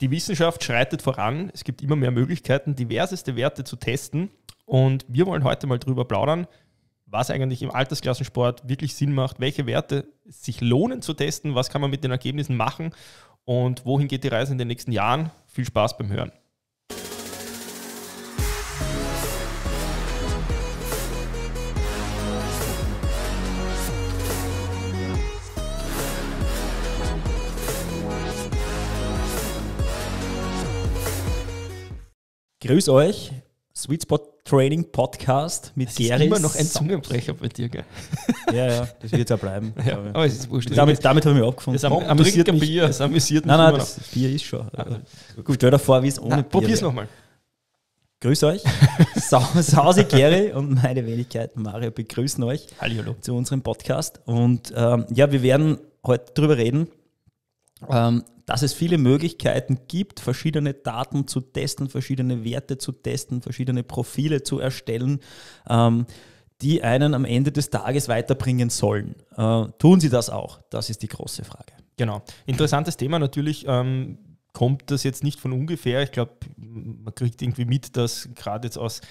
Die Wissenschaft schreitet voran. Es gibt immer mehr Möglichkeiten, diverseste Werte zu testen. Und wir wollen heute mal drüber plaudern, was eigentlich im Altersklassensport wirklich Sinn macht, welche Werte sich lohnen zu testen, was kann man mit den Ergebnissen machen und wohin geht die Reise in den nächsten Jahren. Viel Spaß beim Hören. Grüß euch, Sweet Spot Training Podcast mit das Geris. Ist immer noch ein Zungenbrecher bei dir, gell? Ja, ja, das wird ja bleiben. Ja, aber es ist wurscht. Damit, damit habe ich mich abgefunden. Es am, amüsiert mich, Bier. Es amüsiert mich nein, nein, das noch. Bier ist schon. Ah, Gut, stell dir vor, wie es ohne nein, Bier Probier's nochmal. Grüß euch. Sausi Geri und meine Wenigkeit Mario begrüßen euch Hallihallo. zu unserem Podcast. Und ähm, ja, wir werden heute darüber reden, ähm, dass es viele Möglichkeiten gibt, verschiedene Daten zu testen, verschiedene Werte zu testen, verschiedene Profile zu erstellen, ähm, die einen am Ende des Tages weiterbringen sollen. Äh, tun sie das auch? Das ist die große Frage. Genau. Interessantes Thema natürlich. Ähm, kommt das jetzt nicht von ungefähr? Ich glaube, man kriegt irgendwie mit, dass gerade jetzt aus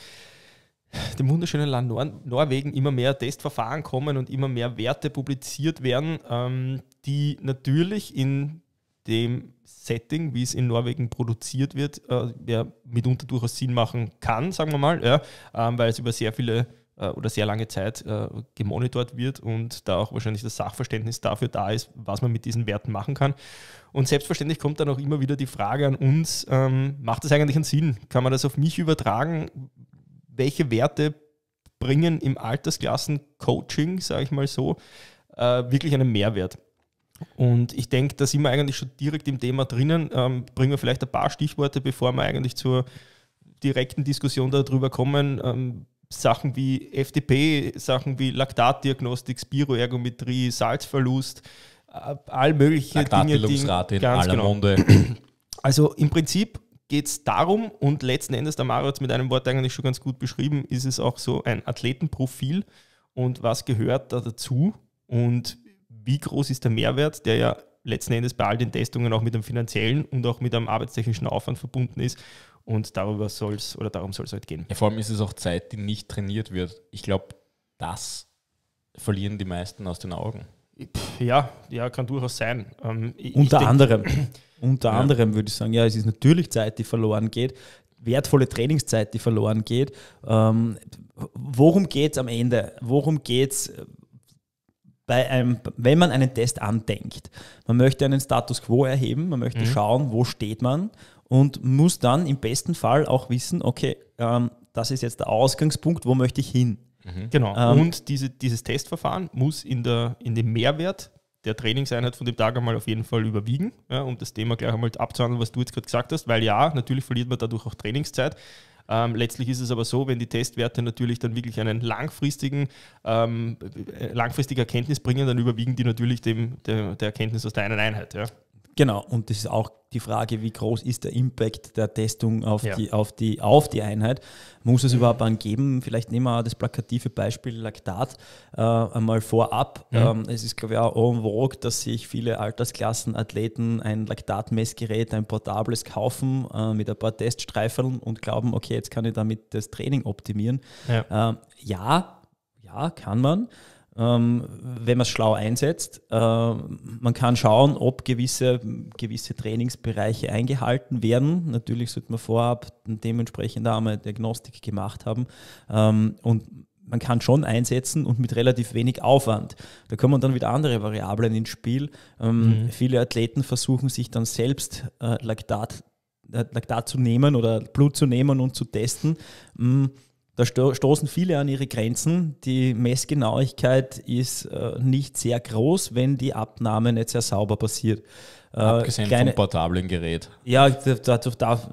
dem wunderschönen Land Nor Norwegen immer mehr Testverfahren kommen und immer mehr Werte publiziert werden. Ähm, die natürlich in dem Setting, wie es in Norwegen produziert wird, äh, ja, mitunter durchaus Sinn machen kann, sagen wir mal, ja, ähm, weil es über sehr viele äh, oder sehr lange Zeit äh, gemonitort wird und da auch wahrscheinlich das Sachverständnis dafür da ist, was man mit diesen Werten machen kann. Und selbstverständlich kommt dann auch immer wieder die Frage an uns, ähm, macht das eigentlich einen Sinn? Kann man das auf mich übertragen? Welche Werte bringen im Altersklassen-Coaching, sage ich mal so, äh, wirklich einen Mehrwert? Und ich denke, da sind wir eigentlich schon direkt im Thema drinnen. Ähm, bringen wir vielleicht ein paar Stichworte, bevor wir eigentlich zur direkten Diskussion darüber kommen. Ähm, Sachen wie FDP, Sachen wie Laktatdiagnostik, Spiroergometrie, Salzverlust, äh, all mögliche Dinge. Die, ganz in aller genau. Munde. Also im Prinzip geht es darum, und letzten Endes, der Mario hat es mit einem Wort eigentlich schon ganz gut beschrieben, ist es auch so ein Athletenprofil und was gehört da dazu. Und wie groß ist der Mehrwert, der ja letzten Endes bei all den Testungen auch mit dem finanziellen und auch mit einem arbeitstechnischen Aufwand verbunden ist. Und darüber soll es oder darum soll es halt gehen. Ja, vor allem ist es auch Zeit, die nicht trainiert wird. Ich glaube, das verlieren die meisten aus den Augen. Ja, ja, kann durchaus sein. Ähm, unter denk, anderem, unter ja. anderem würde ich sagen, ja, es ist natürlich Zeit, die verloren geht, wertvolle Trainingszeit, die verloren geht. Ähm, worum geht es am Ende? Worum geht es bei einem, ähm, wenn man einen Test andenkt. Man möchte einen Status quo erheben, man möchte mhm. schauen, wo steht man und muss dann im besten Fall auch wissen, okay, ähm, das ist jetzt der Ausgangspunkt, wo möchte ich hin. Mhm. Genau. Ähm, und diese, dieses Testverfahren muss in, der, in dem Mehrwert der Trainingseinheit von dem Tag einmal auf jeden Fall überwiegen, ja, um das Thema gleich einmal abzuhandeln, was du jetzt gerade gesagt hast, weil ja, natürlich verliert man dadurch auch Trainingszeit, ähm, letztlich ist es aber so, wenn die Testwerte natürlich dann wirklich einen langfristigen, ähm, äh, langfristige Erkenntnis bringen, dann überwiegen die natürlich dem, der, der Erkenntnis aus der einen Einheit. Ja. Genau, und das ist auch die Frage, wie groß ist der Impact der Testung auf, ja. die, auf, die, auf die Einheit? Muss es überhaupt einen geben? Vielleicht nehmen wir das plakative Beispiel Laktat äh, einmal vorab. Mhm. Ähm, es ist, glaube ich, auch en vogue, dass sich viele Altersklassen Athleten ein Laktatmessgerät, ein portables kaufen äh, mit ein paar Teststreifeln und glauben, okay, jetzt kann ich damit das Training optimieren. ja, ähm, ja, ja, kann man ähm, wenn man es schlau einsetzt. Ähm, man kann schauen, ob gewisse, gewisse Trainingsbereiche eingehalten werden. Natürlich sollte man vorab dementsprechend einmal eine Diagnostik gemacht haben. Ähm, und man kann schon einsetzen und mit relativ wenig Aufwand. Da kommen dann wieder andere Variablen ins Spiel. Ähm, mhm. Viele Athleten versuchen sich dann selbst äh, Laktat, äh, Laktat zu nehmen oder Blut zu nehmen und zu testen. Mhm da sto stoßen viele an ihre Grenzen. Die Messgenauigkeit ist äh, nicht sehr groß, wenn die Abnahme nicht sehr sauber passiert. Äh, Abgesehen kleine, vom portablen Gerät. Ja, dazu darf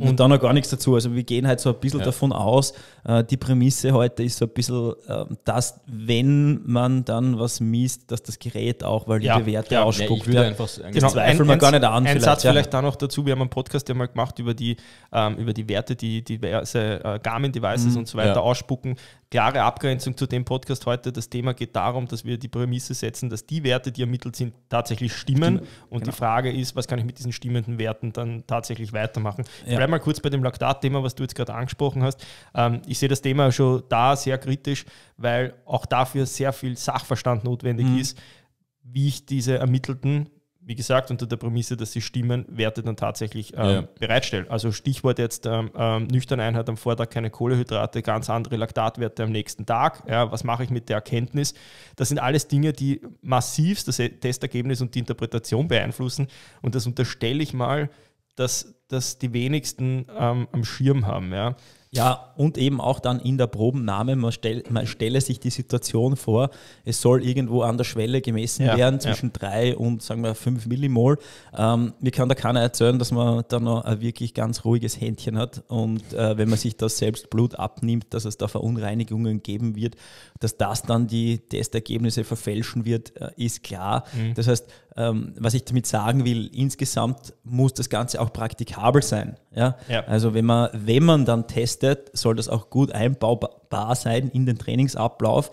und da noch gar nichts dazu. Also wir gehen halt so ein bisschen ja. davon aus, äh, die Prämisse heute ist so ein bisschen, ähm, dass wenn man dann was misst, dass das Gerät auch valide ja. Werte ja. ausspuckt. Ja, ich würde einfach sagen, genau. Zweifel man gar nicht an. Ein vielleicht. Satz vielleicht da noch dazu, wir haben einen Podcast ja mal gemacht über die, ähm, über die Werte, die diverse äh, Garmin-Devices mhm. und so weiter ausspucken klare Abgrenzung zu dem Podcast heute. Das Thema geht darum, dass wir die Prämisse setzen, dass die Werte, die ermittelt sind, tatsächlich stimmen. Stimmt. Und genau. die Frage ist, was kann ich mit diesen stimmenden Werten dann tatsächlich weitermachen? Ja. Ich bleibe mal kurz bei dem Laktat-Thema, was du jetzt gerade angesprochen hast. Ähm, ich sehe das Thema schon da sehr kritisch, weil auch dafür sehr viel Sachverstand notwendig mhm. ist, wie ich diese ermittelten wie gesagt, unter der Prämisse, dass sie Stimmenwerte dann tatsächlich ähm, ja. bereitstellen. Also Stichwort jetzt ähm, ähm, nüchterne am Vortag, keine Kohlehydrate, ganz andere Laktatwerte am nächsten Tag. Ja, was mache ich mit der Erkenntnis? Das sind alles Dinge, die massiv das Testergebnis und die Interpretation beeinflussen. Und das unterstelle ich mal, dass, dass die wenigsten ähm, am Schirm haben. Ja. Ja, und eben auch dann in der Probennahme, man, stell, man stelle sich die Situation vor, es soll irgendwo an der Schwelle gemessen ja, werden, zwischen 3 ja. und sagen wir fünf Millimol. Ähm, mir kann da keiner erzählen, dass man da noch ein wirklich ganz ruhiges Händchen hat und äh, wenn man sich das selbst Blut abnimmt, dass es da Verunreinigungen geben wird, dass das dann die Testergebnisse verfälschen wird, äh, ist klar. Mhm. Das heißt, ähm, was ich damit sagen will, insgesamt muss das Ganze auch praktikabel sein. Ja? ja? Also wenn man, wenn man dann testet, soll das auch gut einbaubar sein in den Trainingsablauf,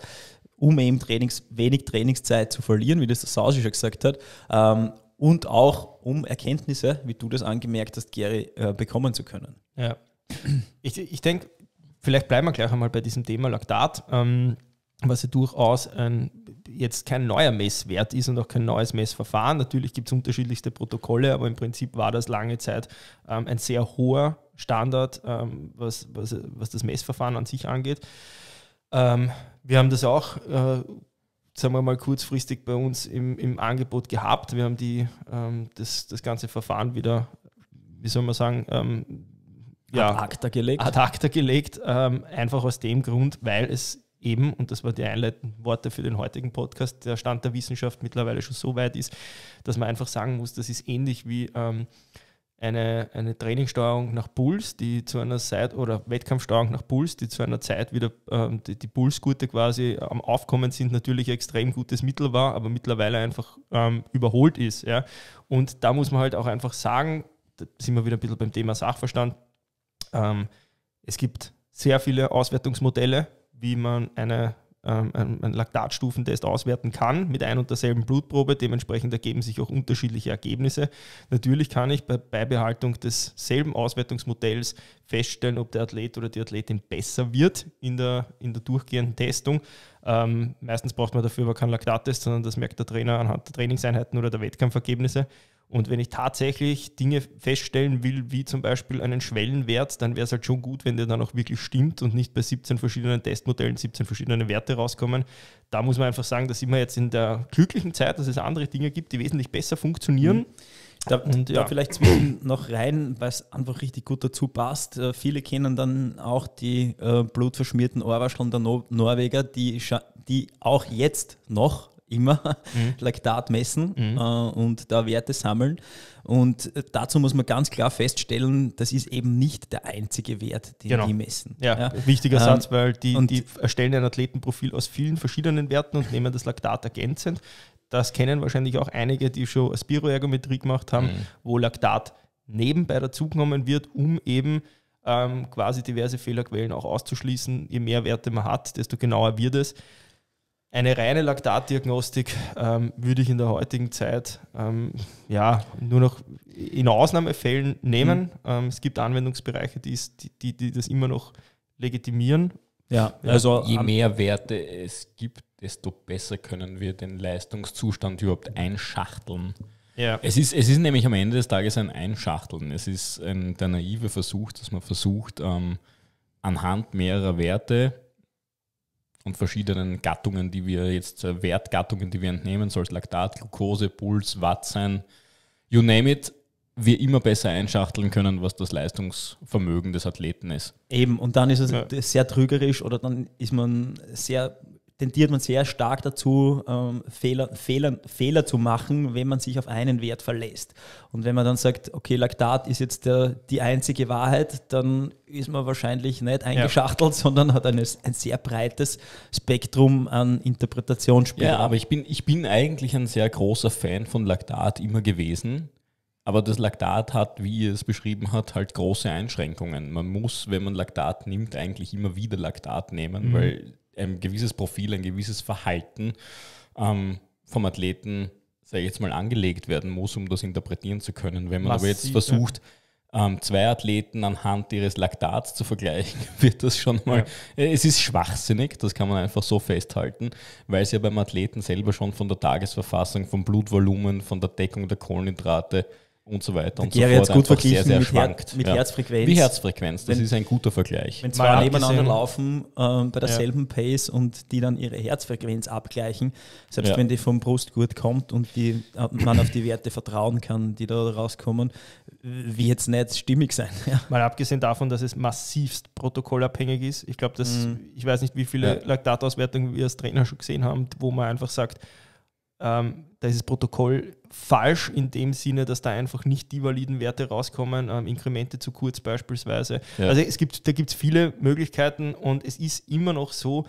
um eben Trainings, wenig Trainingszeit zu verlieren, wie das der Sausi schon gesagt hat. Ähm, und auch um Erkenntnisse, wie du das angemerkt hast, Gary, äh, bekommen zu können. Ja. Ich, ich denke, vielleicht bleiben wir gleich einmal bei diesem Thema Laktat, ähm, was ja durchaus ein jetzt kein neuer Messwert ist und auch kein neues Messverfahren. Natürlich gibt es unterschiedlichste Protokolle, aber im Prinzip war das lange Zeit ähm, ein sehr hoher Standard, ähm, was, was, was das Messverfahren an sich angeht. Ähm, wir haben das auch, äh, sagen wir mal, kurzfristig bei uns im, im Angebot gehabt. Wir haben die, ähm, das, das ganze Verfahren wieder, wie soll man sagen, ähm, ja, ad acta gelegt. Ad acta gelegt, ähm, einfach aus dem Grund, weil es eben, und das waren die einleitenden Worte für den heutigen Podcast, der Stand der Wissenschaft mittlerweile schon so weit ist, dass man einfach sagen muss, das ist ähnlich wie ähm, eine, eine Trainingssteuerung nach Puls, die zu einer Zeit, oder Wettkampfsteuerung nach Puls, die zu einer Zeit wieder ähm, die, die Pulsgurte quasi am Aufkommen sind, natürlich extrem gutes Mittel war, aber mittlerweile einfach ähm, überholt ist. Ja? Und da muss man halt auch einfach sagen, da sind wir wieder ein bisschen beim Thema Sachverstand, ähm, es gibt sehr viele Auswertungsmodelle, wie man eine, ähm, einen Laktatstufentest auswerten kann mit ein und derselben Blutprobe. Dementsprechend ergeben sich auch unterschiedliche Ergebnisse. Natürlich kann ich bei Beibehaltung desselben Auswertungsmodells feststellen, ob der Athlet oder die Athletin besser wird in der, in der durchgehenden Testung. Ähm, meistens braucht man dafür aber keinen Laktattest, sondern das merkt der Trainer anhand der Trainingseinheiten oder der Wettkampfergebnisse. Und wenn ich tatsächlich Dinge feststellen will, wie zum Beispiel einen Schwellenwert, dann wäre es halt schon gut, wenn der dann auch wirklich stimmt und nicht bei 17 verschiedenen Testmodellen 17 verschiedene Werte rauskommen. Da muss man einfach sagen, da sind wir jetzt in der glücklichen Zeit, dass es andere Dinge gibt, die wesentlich besser funktionieren. Mhm. Da, und ja. da vielleicht zwischen noch rein, weil es einfach richtig gut dazu passt. Äh, viele kennen dann auch die äh, blutverschmierten Ohrwascheln der no Norweger, die, die auch jetzt noch immer mhm. Laktat messen mhm. äh, und da Werte sammeln. Und äh, dazu muss man ganz klar feststellen, das ist eben nicht der einzige Wert, den genau. die messen. Ja, ja. wichtiger ähm, Satz, weil die, die erstellen ein Athletenprofil aus vielen verschiedenen Werten und nehmen das Laktat ergänzend. Das kennen wahrscheinlich auch einige, die schon Spiroergometrie gemacht haben, mhm. wo Laktat nebenbei dazugenommen wird, um eben ähm, quasi diverse Fehlerquellen auch auszuschließen. Je mehr Werte man hat, desto genauer wird es. Eine reine Laktatdiagnostik ähm, würde ich in der heutigen Zeit ähm, ja, nur noch in Ausnahmefällen nehmen. Mhm. Ähm, es gibt Anwendungsbereiche, die, ist, die, die, die, das immer noch legitimieren. Ja, also je mehr Werte es gibt, desto besser können wir den Leistungszustand überhaupt einschachteln. Ja. Es, ist, es ist nämlich am Ende des Tages ein Einschachteln. Es ist ein, der naive Versuch, dass man versucht, ähm, anhand mehrerer Werte und verschiedenen Gattungen, die wir jetzt, äh, Wertgattungen, die wir entnehmen, soll es Laktat, Glucose, Puls, Watt sein, you name it, wir immer besser einschachteln können, was das Leistungsvermögen des Athleten ist. Eben, und dann ist es ja. sehr trügerisch oder dann ist man sehr tendiert man sehr stark dazu, ähm, Fehler, Fehler, Fehler zu machen, wenn man sich auf einen Wert verlässt. Und wenn man dann sagt, okay, Laktat ist jetzt der, die einzige Wahrheit, dann ist man wahrscheinlich nicht eingeschachtelt, ja. sondern hat eine, ein sehr breites Spektrum an Interpretationsspielen. Ja, aber ich bin, ich bin eigentlich ein sehr großer Fan von Laktat immer gewesen. Aber das Laktat hat, wie ihr es beschrieben habt, halt große Einschränkungen. Man muss, wenn man Laktat nimmt, eigentlich immer wieder Laktat nehmen, mhm. weil ein gewisses Profil, ein gewisses Verhalten ähm, vom Athleten, sage ich jetzt mal, angelegt werden muss, um das interpretieren zu können. Wenn man Massiv, aber jetzt versucht, ähm, zwei Athleten anhand ihres Laktats zu vergleichen, wird das schon mal. Ja. Äh, es ist schwachsinnig, das kann man einfach so festhalten, weil es ja beim Athleten selber schon von der Tagesverfassung, vom Blutvolumen, von der Deckung der Kohlenhydrate und so weiter und Gary so fort. gut verglichen sehr, sehr mit, schwankt. Her mit ja. Herzfrequenz. Die Herzfrequenz, das wenn, ist ein guter Vergleich. Wenn zwei nebeneinander laufen äh, bei derselben ja. Pace und die dann ihre Herzfrequenz abgleichen, selbst ja. wenn die vom Brustgurt kommt und die, äh, man auf die Werte vertrauen kann, die da rauskommen, wird es nicht stimmig sein. Mal abgesehen davon, dass es massivst protokollabhängig ist. Ich glaube, dass mhm. ich weiß nicht, wie viele Laktatauswertungen wir als Trainer schon gesehen haben, wo man einfach sagt, ähm, da ist das Protokoll falsch in dem Sinne, dass da einfach nicht die validen Werte rauskommen, ähm, Inkremente zu kurz beispielsweise. Ja. Also es gibt, da gibt es viele Möglichkeiten und es ist immer noch so,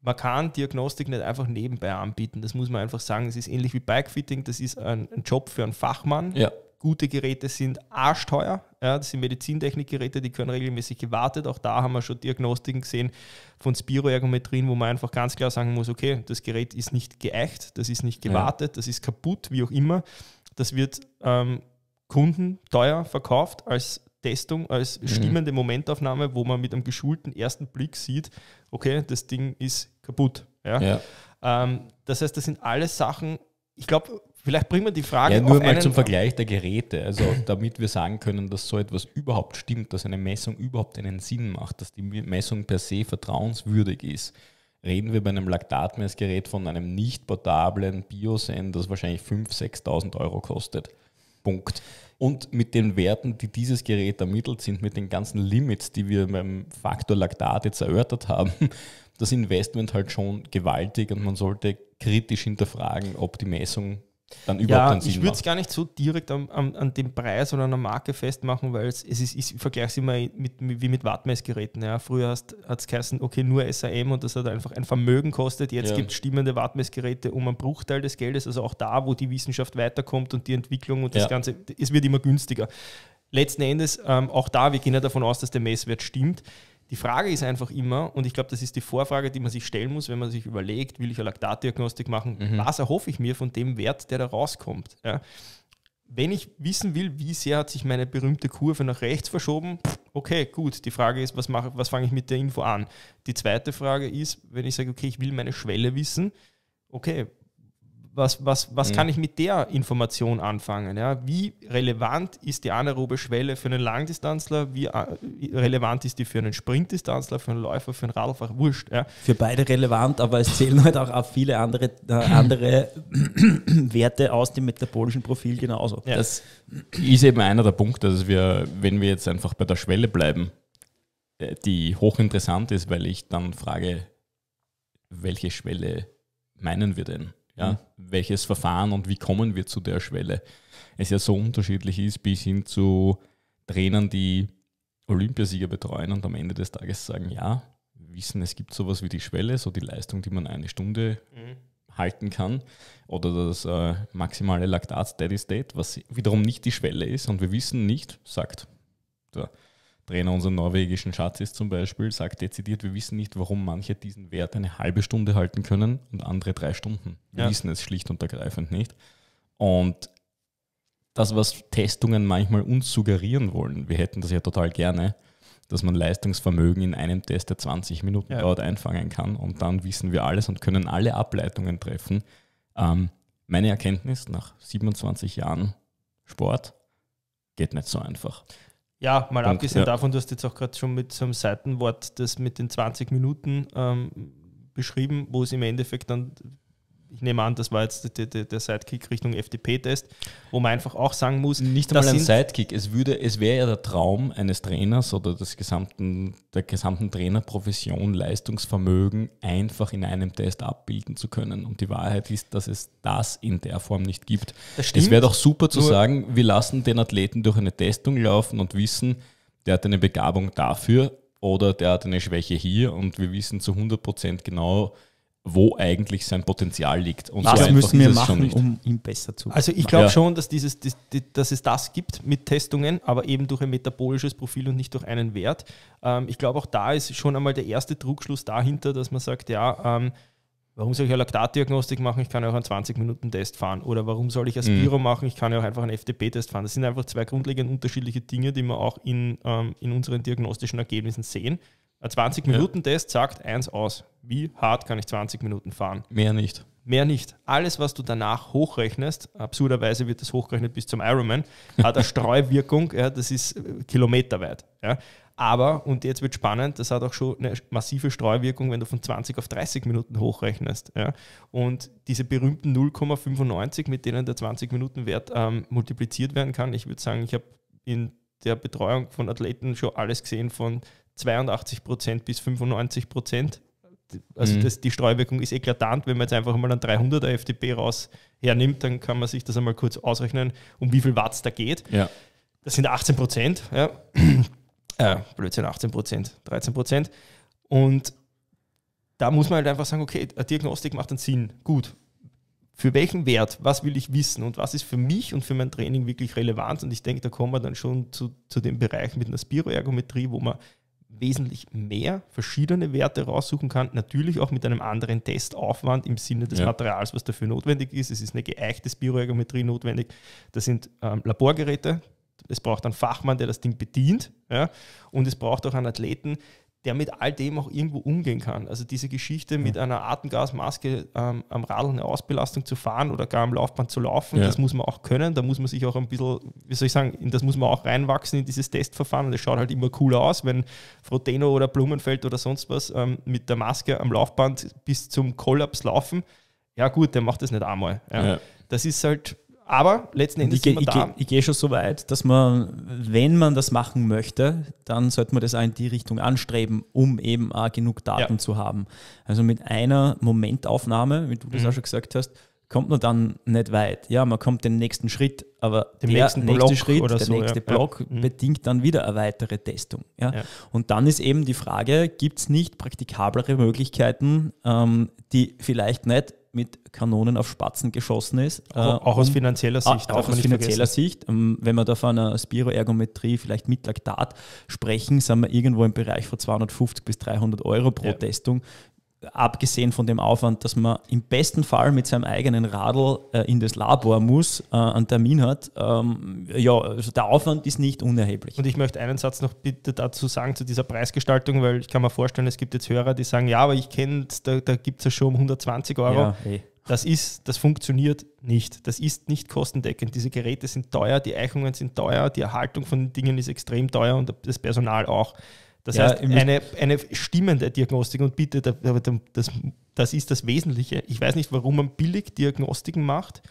man kann Diagnostik nicht einfach nebenbei anbieten. Das muss man einfach sagen. Es ist ähnlich wie Bikefitting, das ist ein, ein Job für einen Fachmann. Ja gute Geräte sind arschteuer. Ja, das sind Medizintechnikgeräte, die können regelmäßig gewartet. Auch da haben wir schon Diagnostiken gesehen von Spiroergometrien, wo man einfach ganz klar sagen muss, okay, das Gerät ist nicht geeicht, das ist nicht gewartet, ja. das ist kaputt, wie auch immer. Das wird ähm, Kunden teuer verkauft als Testung, als mhm. stimmende mhm. Momentaufnahme, wo man mit einem geschulten ersten Blick sieht, okay, das Ding ist kaputt. Ja? ja. Ähm, das heißt, das sind alles Sachen, ich glaube, Vielleicht bringen wir die Frage. Ja, nur mal zum Vergleich der Geräte. Also damit wir sagen können, dass so etwas überhaupt stimmt, dass eine Messung überhaupt einen Sinn macht, dass die Messung per se vertrauenswürdig ist, reden wir bei einem Laktatmessgerät von einem nicht portablen Biosend, das wahrscheinlich 5.000, 6.000 Euro kostet. Punkt. Und mit den Werten, die dieses Gerät ermittelt sind, mit den ganzen Limits, die wir beim Faktor Laktat jetzt erörtert haben, das Investment halt schon gewaltig und man sollte kritisch hinterfragen, ob die Messung dann überhaupt ja, keinen Sinn Ich würde es gar nicht so direkt an, an, an, dem Preis oder an der Marke festmachen, weil es, es ist, ich vergleiche es immer mit, wie mit Wattmessgeräten. Ja. Früher hat es geheißen, okay, nur SAM und das hat einfach ein Vermögen kostet. Jetzt ja. gibt es stimmende Wattmessgeräte um einen Bruchteil des Geldes, also auch da, wo die Wissenschaft weiterkommt und die Entwicklung und das ja. Ganze, es wird immer günstiger. Letzten Endes, ähm, auch da, wir gehen ja davon aus, dass der Messwert stimmt. Die Frage ist einfach immer, und ich glaube, das ist die Vorfrage, die man sich stellen muss, wenn man sich überlegt, will ich eine Laktatdiagnostik machen, mhm. was erhoffe ich mir von dem Wert, der da rauskommt? Ja? Wenn ich wissen will, wie sehr hat sich meine berühmte Kurve nach rechts verschoben, okay, gut. Die Frage ist, was, was fange ich mit der Info an? Die zweite Frage ist, wenn ich sage, okay, ich will meine Schwelle wissen, okay, was, was, was mhm. kann ich mit der Information anfangen? Ja? Wie relevant ist die anaerobe Schwelle für einen Langdistanzler? Wie äh, relevant ist die für einen Sprintdistanzler, für einen Läufer, für einen Radlfahrer? Wurscht. Ja? Für beide relevant, aber es zählen halt auch viele andere, äh, andere Werte aus dem metabolischen Profil genauso. Ja. Das ist eben einer der Punkte, dass wir, wenn wir jetzt einfach bei der Schwelle bleiben, äh, die hochinteressant ist, weil ich dann frage, welche Schwelle meinen wir denn? Ja, mhm. Welches Verfahren und wie kommen wir zu der Schwelle? Es ja so unterschiedlich ist, bis hin zu Trainern, die Olympiasieger betreuen und am Ende des Tages sagen, ja, wissen, es gibt sowas wie die Schwelle, so die Leistung, die man eine Stunde mhm. halten kann, oder das äh, maximale Laktat Steady State, was wiederum nicht die Schwelle ist und wir wissen nicht, sagt der Trainer, unseres norwegischen Schatzes zum Beispiel, sagt dezidiert, wir wissen nicht, warum manche diesen Wert eine halbe Stunde halten können und andere drei Stunden. Wir ja. wissen es schlicht und ergreifend nicht. Und das, was Testungen manchmal uns suggerieren wollen, wir hätten das ja total gerne, dass man Leistungsvermögen in einem Test, der 20 Minuten ja. dauert, einfangen kann und dann wissen wir alles und können alle Ableitungen treffen. Ähm, meine Erkenntnis nach 27 Jahren Sport geht nicht so einfach. Ja, mal Punkt, abgesehen ja. davon, du hast jetzt auch gerade schon mit so einem Seitenwort das mit den 20 Minuten ähm, beschrieben, wo es im Endeffekt dann ich nehme an, das war jetzt der, der, der Sidekick Richtung FDP-Test, wo man einfach auch sagen muss. Nicht einmal ein Sidekick, es, würde, es wäre ja der Traum eines Trainers oder des gesamten, der gesamten Trainerprofession, Leistungsvermögen einfach in einem Test abbilden zu können. Und die Wahrheit ist, dass es das in der Form nicht gibt. es wäre doch super zu sagen, wir lassen den Athleten durch eine Testung laufen und wissen, der hat eine Begabung dafür oder der hat eine Schwäche hier und wir wissen zu 100 Prozent genau, wo eigentlich sein Potenzial liegt. Und das so müssen wir machen, um ihn besser zu Also ich glaube ja. schon, dass, dieses, das, die, dass es das gibt mit Testungen, aber eben durch ein metabolisches Profil und nicht durch einen Wert. Ähm, ich glaube auch da ist schon einmal der erste Druckschluss dahinter, dass man sagt, ja, ähm, warum soll ich eine Laktatdiagnostik machen? Ich kann ja auch einen 20-Minuten-Test fahren. Oder warum soll ich ein Spiro mhm. machen? Ich kann ja auch einfach einen FTP-Test fahren. Das sind einfach zwei grundlegend unterschiedliche Dinge, die wir auch in, ähm, in unseren diagnostischen Ergebnissen sehen. Ein 20-Minuten-Test sagt eins aus wie hart kann ich 20 Minuten fahren. Mehr nicht. Mehr nicht. Alles, was du danach hochrechnest, absurderweise wird das hochgerechnet bis zum Ironman, hat eine Streuwirkung, ja, das ist äh, kilometerweit. Ja. Aber, und jetzt wird spannend, das hat auch schon eine massive Streuwirkung, wenn du von 20 auf 30 Minuten hochrechnest. Ja. Und diese berühmten 0,95, mit denen der 20-Minuten-Wert ähm, multipliziert werden kann, ich würde sagen, ich habe in der Betreuung von Athleten schon alles gesehen von 82 bis 95 also mhm. das, die Streuwirkung ist eklatant. Wenn man jetzt einfach mal einen 300er FDP raus hernimmt, dann kann man sich das einmal kurz ausrechnen, um wie viel Watt es da geht. Ja. Das sind 18 Prozent. Ja. äh, Blödsinn, 18 Prozent, 13 Prozent. Und da muss man halt einfach sagen, okay, eine Diagnostik macht dann Sinn. Gut. Für welchen Wert? Was will ich wissen? Und was ist für mich und für mein Training wirklich relevant? Und ich denke, da kommen wir dann schon zu, zu dem Bereich mit einer Spiroergometrie, wo man wesentlich mehr verschiedene Werte raussuchen kann, natürlich auch mit einem anderen Testaufwand im Sinne des ja. Materials, was dafür notwendig ist. Es ist eine geeichte Spiroergometrie notwendig. Das sind ähm, Laborgeräte, es braucht einen Fachmann, der das Ding bedient ja? und es braucht auch einen Athleten, der mit all dem auch irgendwo umgehen kann. Also diese Geschichte mit einer Atemgasmaske ähm, am Radl eine Ausbelastung zu fahren oder gar am Laufband zu laufen, ja. das muss man auch können. Da muss man sich auch ein bisschen, wie soll ich sagen, in das muss man auch reinwachsen in dieses Testverfahren. Und das schaut halt immer cool aus, wenn Frodeno oder Blumenfeld oder sonst was ähm, mit der Maske am Laufband bis zum Kollaps laufen. Ja gut, der macht das nicht einmal. Ja. Das ist halt, aber letzten Endes ich, sind wir da. Ich, ich gehe schon so weit, dass man, wenn man das machen möchte, dann sollte man das auch in die Richtung anstreben, um eben auch genug Daten ja. zu haben. Also mit einer Momentaufnahme, wie du das mhm. auch schon gesagt hast, kommt man dann nicht weit. Ja, man kommt den nächsten Schritt, aber den der nächsten nächste Block Schritt, der so, nächste ja. Block ja. Mhm. bedingt dann wieder eine weitere Testung. Ja? ja. Und dann ist eben die Frage, gibt es nicht praktikablere Möglichkeiten, ähm, die vielleicht nicht mit Kanonen auf Spatzen geschossen ist. Auch, auch äh, aus finanzieller ah, Sicht. Auch, aus finanzieller vergessen. Sicht. Ähm, wenn wir da von einer Spiroergometrie, vielleicht mit Laktat sprechen, sind wir irgendwo im Bereich von 250 bis 300 Euro pro ja. Testung abgesehen von dem Aufwand, dass man im besten Fall mit seinem eigenen Radl äh, in das Labor muss, äh, einen Termin hat, ähm, ja, also der Aufwand ist nicht unerheblich. Und ich möchte einen Satz noch bitte dazu sagen, zu dieser Preisgestaltung, weil ich kann mir vorstellen, es gibt jetzt Hörer, die sagen, ja, aber ich kenne, da, da gibt es ja schon um 120 Euro. Ja, hey. Eh. Das ist, das funktioniert nicht. Das ist nicht kostendeckend. Diese Geräte sind teuer, die Eichungen sind teuer, die Erhaltung von Dingen ist extrem teuer und das Personal auch. Das ja, heißt, eine, eine stimmende Diagnostik und bitte, das, das ist das Wesentliche. Ich weiß nicht, warum man billig Diagnostiken macht,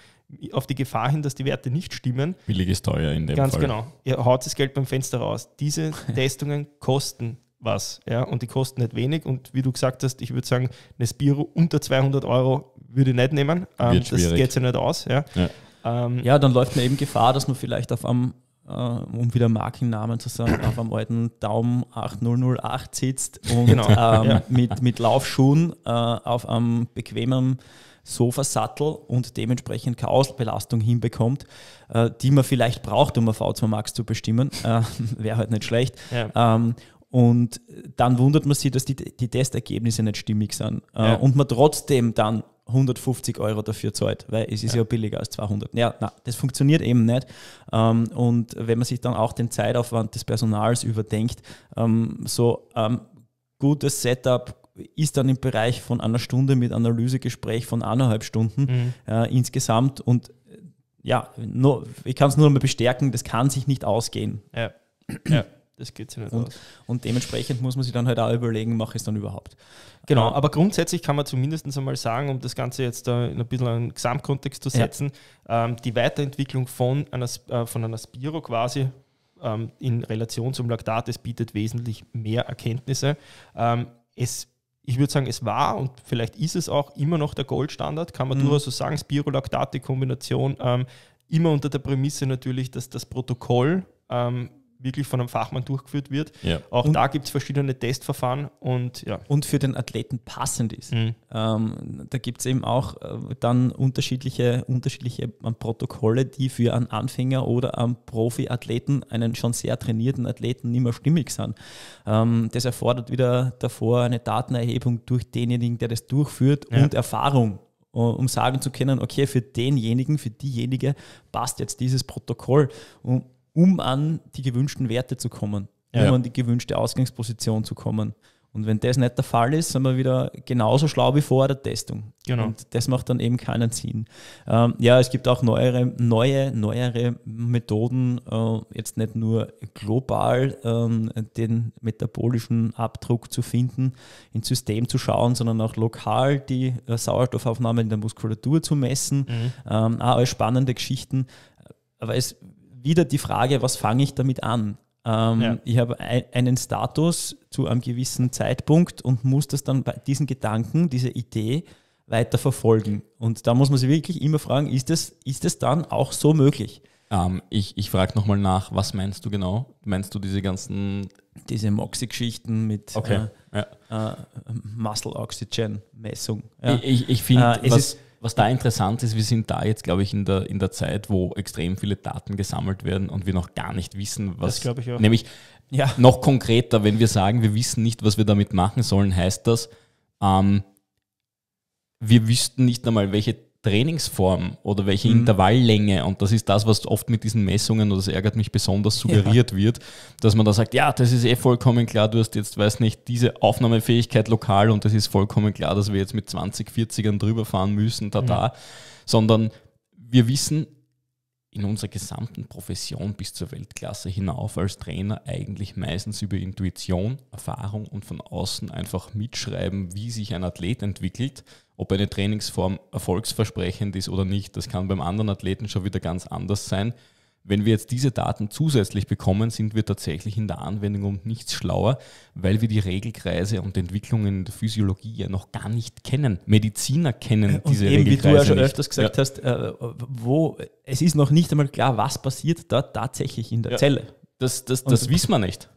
auf die Gefahr hin, dass die Werte nicht stimmen. Billig ist teuer in dem Ganz Fall. Ganz genau. Ihr haut das Geld beim Fenster raus. Diese Testungen kosten was. Ja? Und die kosten nicht wenig. Und wie du gesagt hast, ich würde sagen, eine Spiro unter 200 Euro würde ich nicht nehmen. Ähm, das geht ja nicht aus. Ja, ja. Ähm, ja dann läuft man eben Gefahr, dass man vielleicht auf einem äh, um wieder Markennamen zu sagen, auf einem alten Daumen 8008 sitzt und genau, ähm, ja. mit, mit Laufschuhen äh, auf einem bequemen Sofasattel und dementsprechend Chaosbelastung hinbekommt, äh, die man vielleicht braucht, um eine V2 Max zu bestimmen. Äh, Wäre halt nicht schlecht. Ja. Ähm, und dann wundert man sich, dass die, die Testergebnisse nicht stimmig sind. Äh, ja. Und man trotzdem dann 150 Euro dafür zahlt, weil es ist ja, ja billiger als 200. Ja, na, das funktioniert eben nicht. Ähm, und wenn man sich dann auch den Zeitaufwand des Personals überdenkt, ähm, so ähm, gutes Setup ist dann im Bereich von einer Stunde mit Analysegespräch von anderthalb Stunden mhm. äh, insgesamt. Und äh, ja, nur, ich kann es nur mal bestärken, das kann sich nicht ausgehen. Ja. ja. Das geht sich nicht und, aus. Und dementsprechend muss man sich dann halt auch überlegen, mache ich es dann überhaupt. Genau, aber grundsätzlich kann man zumindest einmal sagen, um das Ganze jetzt da äh, in ein bisschen einen Gesamtkontext zu setzen, ja. ähm, die Weiterentwicklung von einer, äh, von einer Spiro quasi ähm, in Relation zum Laktat, das bietet wesentlich mehr Erkenntnisse. Ähm, es ich würde sagen, es war und vielleicht ist es auch immer noch der Goldstandard, kann man mhm. durchaus so sagen, Spirolactate-Kombination, ähm, immer unter der Prämisse natürlich, dass das Protokoll ähm, wirklich von einem Fachmann durchgeführt wird. Ja. Auch und da gibt es verschiedene Testverfahren und ja. Und für den Athleten passend ist. Mhm. Ähm, da gibt es eben auch äh, dann unterschiedliche, unterschiedliche ähm, Protokolle, die für einen Anfänger oder einen Profi-Athleten, einen schon sehr trainierten Athleten, nicht mehr stimmig sind. Ähm, das erfordert wieder davor eine Datenerhebung durch denjenigen, der das durchführt ja. und Erfahrung um sagen zu können, okay, für denjenigen, für diejenige passt jetzt dieses Protokoll. Und um an die gewünschten Werte zu kommen, um an die gewünschte Ausgangsposition zu kommen. Und wenn das nicht der Fall ist, sind wir wieder genauso schlau wie vor der Testung. Genau. Und das macht dann eben keinen Sinn. Ähm, ja, es gibt auch neuere, neue, neuere Methoden, äh, jetzt nicht nur global ähm, den metabolischen Abdruck zu finden, ins System zu schauen, sondern auch lokal die äh, Sauerstoffaufnahme in der Muskulatur zu messen. Mhm. Ähm, auch alles spannende Geschichten. Aber es wieder die Frage, was fange ich damit an? Ähm, ja. Ich habe ein, einen Status zu einem gewissen Zeitpunkt und muss das dann bei diesen Gedanken, diese Idee weiter verfolgen. Und da muss man sich wirklich immer fragen, ist das, ist das dann auch so möglich? Ähm, ich ich frage nochmal nach, was meinst du genau? Meinst du diese ganzen... Diese Moxie-Geschichten mit okay. äh, ja. äh, Muscle-Oxygen-Messung. Ja. Ich, ich, ich finde, äh, was da interessant ist, wir sind da jetzt, glaube ich, in der, in der Zeit, wo extrem viele Daten gesammelt werden und wir noch gar nicht wissen, was. Das ich auch. Nämlich ja. noch konkreter, wenn wir sagen, wir wissen nicht, was wir damit machen sollen, heißt das, ähm, wir wüssten nicht einmal, welche Trainingsform oder welche mhm. Intervalllänge. Und das ist das, was oft mit diesen Messungen, oder das ärgert mich besonders, suggeriert ja. wird, dass man da sagt, ja, das ist eh vollkommen klar, du hast jetzt, weiß nicht, diese Aufnahmefähigkeit lokal und das ist vollkommen klar, dass wir jetzt mit 20, 40ern drüber fahren müssen, da, da. Mhm. Sondern wir wissen in unserer gesamten Profession bis zur Weltklasse hinauf als Trainer eigentlich meistens über Intuition, Erfahrung und von außen einfach mitschreiben, wie sich ein Athlet entwickelt ob eine Trainingsform erfolgsversprechend ist oder nicht, das kann beim anderen Athleten schon wieder ganz anders sein. Wenn wir jetzt diese Daten zusätzlich bekommen, sind wir tatsächlich in der Anwendung um nichts schlauer, weil wir die Regelkreise und Entwicklungen in der Physiologie ja noch gar nicht kennen. Mediziner kennen und diese eben, Regelkreise. Wie du ja schon nicht. öfters gesagt ja. hast, äh, wo es ist noch nicht einmal klar, was passiert da tatsächlich in der ja. Zelle. Das, das, das, das wissen wir nicht.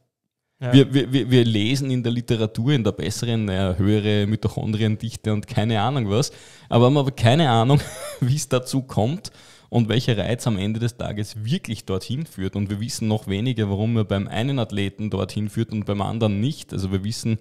Ja. Wir, wir, wir lesen in der Literatur, in der besseren, äh, höhere Mitochondriendichte und keine Ahnung was, aber haben aber keine Ahnung, wie es dazu kommt und welcher Reiz am Ende des Tages wirklich dorthin führt. Und wir wissen noch weniger, warum er beim einen Athleten dorthin führt und beim anderen nicht. Also wir wissen,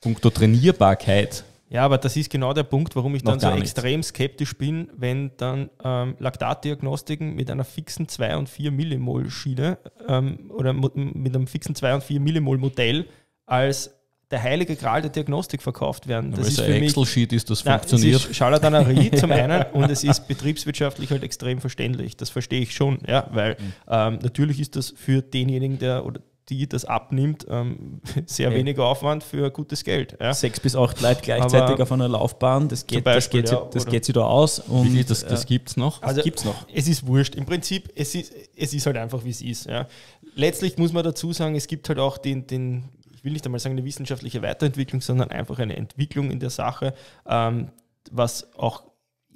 punkto Trainierbarkeit, ja, aber das ist genau der Punkt, warum ich dann so extrem nicht. skeptisch bin, wenn dann ähm, Laktatdiagnostiken mit einer fixen 2 und 4 Millimol Schiene ähm, oder mit einem fixen 2 und 4 Millimol Modell als der heilige Gral der Diagnostik verkauft werden. Das ist ein Excel-Sheet ist, das na, funktioniert. Es ist Charlatanerie zum einen und es ist betriebswirtschaftlich halt extrem verständlich. Das verstehe ich schon, ja, weil mhm. ähm, natürlich ist das für denjenigen, der oder die das abnimmt, ähm, sehr ja. weniger Aufwand für gutes Geld. Ja. Sechs bis acht Leute gleichzeitig Aber auf einer Laufbahn, das geht, Beispiel, das geht, ja, das geht sie da aus. Und Wirklich, das das äh, gibt es noch. Also, noch. Es ist wurscht. Im Prinzip, es ist, es ist halt einfach, wie es ist. Ja. Letztlich muss man dazu sagen, es gibt halt auch den, den, ich will nicht einmal sagen, eine wissenschaftliche Weiterentwicklung, sondern einfach eine Entwicklung in der Sache, ähm, was auch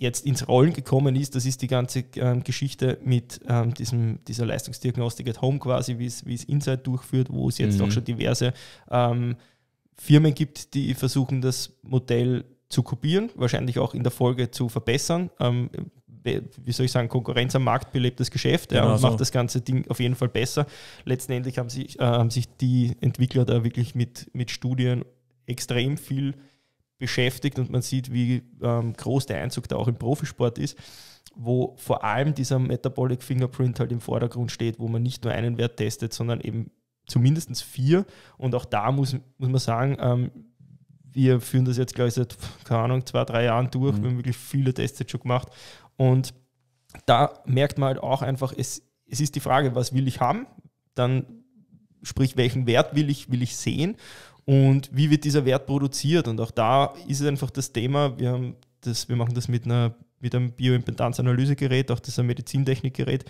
jetzt ins Rollen gekommen ist, das ist die ganze ähm, Geschichte mit ähm, diesem, dieser Leistungsdiagnostik at Home quasi, wie es Inside durchführt, wo es jetzt mhm. auch schon diverse ähm, Firmen gibt, die versuchen, das Modell zu kopieren, wahrscheinlich auch in der Folge zu verbessern. Ähm, wie soll ich sagen, Konkurrenz am Markt belebt das Geschäft genau ja, und so. macht das ganze Ding auf jeden Fall besser. Letztendlich haben sich, äh, haben sich die Entwickler da wirklich mit, mit Studien extrem viel beschäftigt und man sieht, wie ähm, groß der Einzug da auch im Profisport ist, wo vor allem dieser Metabolic Fingerprint halt im Vordergrund steht, wo man nicht nur einen Wert testet, sondern eben zumindest vier. Und auch da muss, muss man sagen, ähm, wir führen das jetzt, glaube ich, seit, keine Ahnung, zwei, drei Jahren durch. Mhm. Wir haben wirklich viele Tests jetzt schon gemacht. Und da merkt man halt auch einfach, es, es ist die Frage, was will ich haben? Dann sprich, welchen Wert will ich, will ich sehen? Und wie wird dieser Wert produziert? Und auch da ist es einfach das Thema, wir, haben das, wir machen das mit, einer, mit einem Bioimpedanzanalysegerät, auch das ist ein Medizintechnikgerät.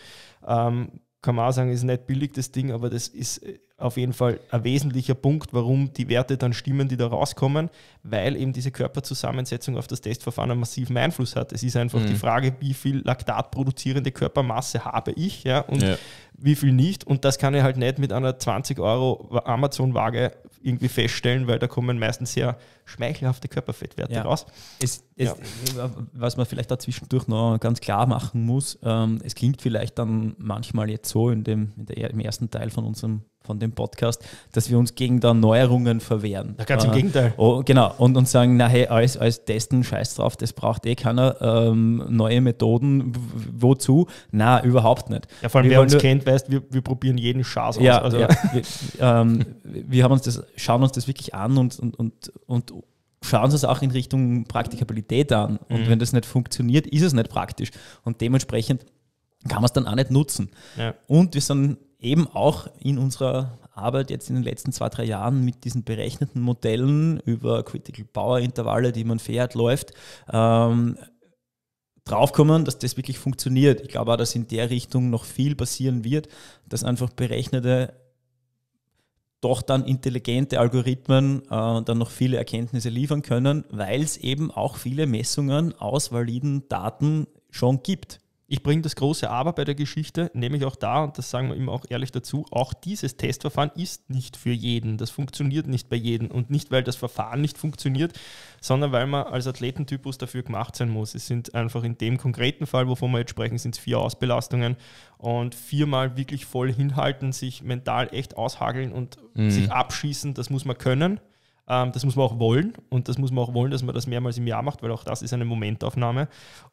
Ähm, kann man auch sagen, ist nicht billig das Ding, aber das ist äh, auf jeden Fall ein wesentlicher Punkt, warum die Werte dann stimmen, die da rauskommen, weil eben diese Körperzusammensetzung auf das Testverfahren einen massiven Einfluss hat. Es ist einfach mhm. die Frage, wie viel Laktat produzierende Körpermasse habe ich ja, und ja. wie viel nicht. Und das kann ich halt nicht mit einer 20 Euro Amazon-Waage irgendwie feststellen, weil da kommen meistens sehr schmeichelhafte Körperfettwerte ja. raus. Es, es, ja. Was man vielleicht dazwischendurch noch ganz klar machen muss, ähm, es klingt vielleicht dann manchmal jetzt so in dem, in der, im ersten Teil von unserem von dem Podcast, dass wir uns gegen da Neuerungen verwehren. Ja, ganz im äh, Gegenteil. Oh, genau, und, und sagen, na hey, alles, alles testen, scheiß drauf, das braucht eh keiner, ähm, neue Methoden, wozu? Na, überhaupt nicht. Ja, vor allem, wir wer uns nur, kennt, weiß, wir, wir probieren jeden Schatz aus. also. ja wir, ähm, wir, haben uns das, schauen uns das wirklich an und, und, und, und schauen Sie es auch in Richtung Praktikabilität an. Und mhm. wenn das nicht funktioniert, ist es nicht praktisch. Und dementsprechend kann man es dann auch nicht nutzen. Ja. Und wir sind eben auch in unserer Arbeit jetzt in den letzten zwei, drei Jahren mit diesen berechneten Modellen über Critical Power Intervalle, die man fährt, läuft, ähm, draufkommen, dass das wirklich funktioniert. Ich glaube auch, dass in der Richtung noch viel passieren wird, dass einfach berechnete, doch dann intelligente Algorithmen äh, dann noch viele Erkenntnisse liefern können, weil es eben auch viele Messungen aus validen Daten schon gibt. Ich bringe das große Aber bei der Geschichte, nämlich auch da, und das sagen wir immer auch ehrlich dazu, auch dieses Testverfahren ist nicht für jeden. Das funktioniert nicht bei jedem. Und nicht, weil das Verfahren nicht funktioniert, sondern weil man als Athletentypus dafür gemacht sein muss. Es sind einfach in dem konkreten Fall, wovon wir jetzt sprechen, sind es vier Ausbelastungen und viermal wirklich voll hinhalten, sich mental echt aushageln und mhm. sich abschießen, das muss man können ähm, das muss man auch wollen und das muss man auch wollen, dass man das mehrmals im Jahr macht, weil auch das ist eine Momentaufnahme.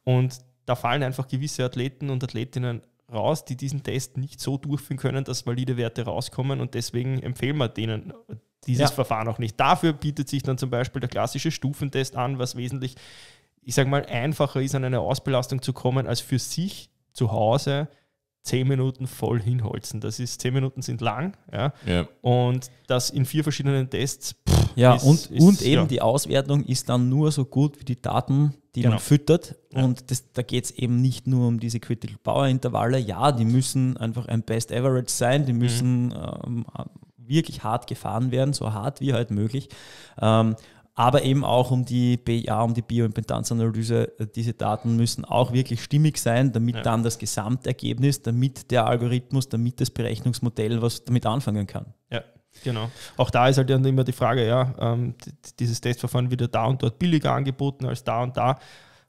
Und da fallen einfach gewisse Athleten und Athletinnen raus, die diesen Test nicht so durchführen können, dass valide Werte rauskommen und deswegen empfehlen wir denen dieses ja. Verfahren auch nicht. Dafür bietet sich dann zum Beispiel der klassische Stufentest an, was wesentlich, ich sage mal, einfacher ist, an eine Ausbelastung zu kommen, als für sich zu Hause zehn Minuten voll hinholzen. Das ist, zehn Minuten sind lang. Ja? ja. Und das in vier verschiedenen Tests. Pff, ja, ist, und, ist, und eben ja. die Auswertung ist dann nur so gut wie die Daten, die genau. man füttert. Ja. Und das, da geht es eben nicht nur um diese Critical Power Intervalle. Ja, die müssen einfach ein Best Average sein, die mhm. müssen mhm. ähm, wirklich hart gefahren werden, so hart wie halt möglich. Ähm, aber eben auch um die BIA, um die Bioimpedanzanalyse. Äh, diese Daten müssen auch wirklich stimmig sein, damit ja. dann das Gesamtergebnis, damit der Algorithmus, damit das Berechnungsmodell was damit anfangen kann. Ja. Genau. Auch da ist halt dann immer die Frage, ja, ähm, dieses Testverfahren wird ja da und dort billiger angeboten als da und da.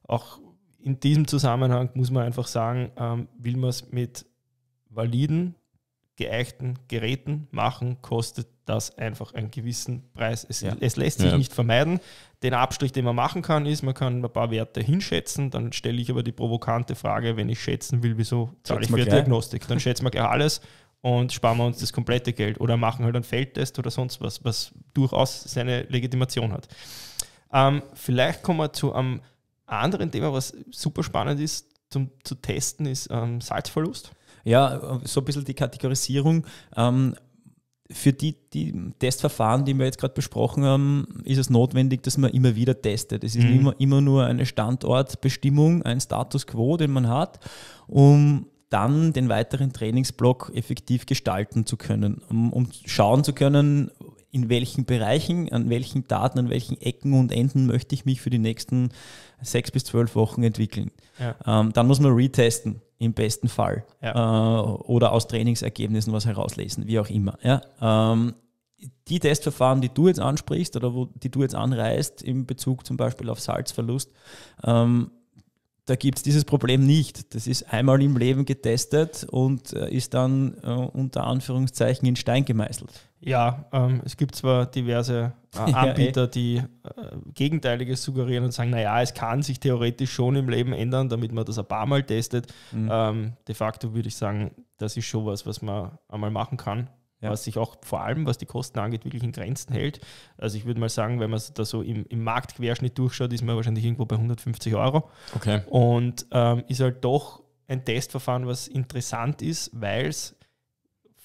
Auch in diesem Zusammenhang muss man einfach sagen, ähm, will man es mit validen geeichten Geräten machen, kostet das einfach einen gewissen Preis. Es, ja. es lässt sich ja. nicht vermeiden. Den Abstrich, den man machen kann, ist, man kann ein paar Werte hinschätzen. Dann stelle ich aber die provokante Frage, wenn ich schätzen will, wieso zahle ich für Diagnostik? Dann schätzen wir gleich alles und sparen wir uns das komplette Geld oder machen halt einen Feldtest oder sonst was, was durchaus seine Legitimation hat. Ähm, vielleicht kommen wir zu einem anderen Thema, was super spannend ist zum, zu testen, ist ähm, Salzverlust. Ja, so ein bisschen die Kategorisierung. Ähm, für die, die, Testverfahren, die wir jetzt gerade besprochen haben, ist es notwendig, dass man immer wieder testet. Es ist mhm. immer, immer nur eine Standortbestimmung, ein Status quo, den man hat, um dann den weiteren Trainingsblock effektiv gestalten zu können, um, um schauen zu können, in welchen Bereichen, an welchen Daten, an welchen Ecken und Enden möchte ich mich für die nächsten sechs bis zwölf Wochen entwickeln. Ja. Ähm, dann muss man retesten im besten Fall. Ja. Äh, oder aus Trainingsergebnissen was herauslesen, wie auch immer. Ja? Ähm, die Testverfahren, die du jetzt ansprichst oder wo, die du jetzt anreißt, im Bezug zum Beispiel auf Salzverlust, ähm, da gibt es dieses Problem nicht. Das ist einmal im Leben getestet und äh, ist dann äh, unter Anführungszeichen in Stein gemeißelt. Ja, ähm, es gibt zwar diverse äh, Anbieter, ja, die äh, Gegenteiliges suggerieren und sagen, naja, es kann sich theoretisch schon im Leben ändern, damit man das ein paar Mal testet. Mhm. Ähm, de facto würde ich sagen, das ist schon was, was man einmal machen kann. Ja. was sich auch vor allem, was die Kosten angeht, wirklich in Grenzen hält. Also ich würde mal sagen, wenn man da so im, im, Marktquerschnitt durchschaut, ist man wahrscheinlich irgendwo bei 150 Euro. Okay. Und ähm, ist halt doch ein Testverfahren, was interessant ist, weil es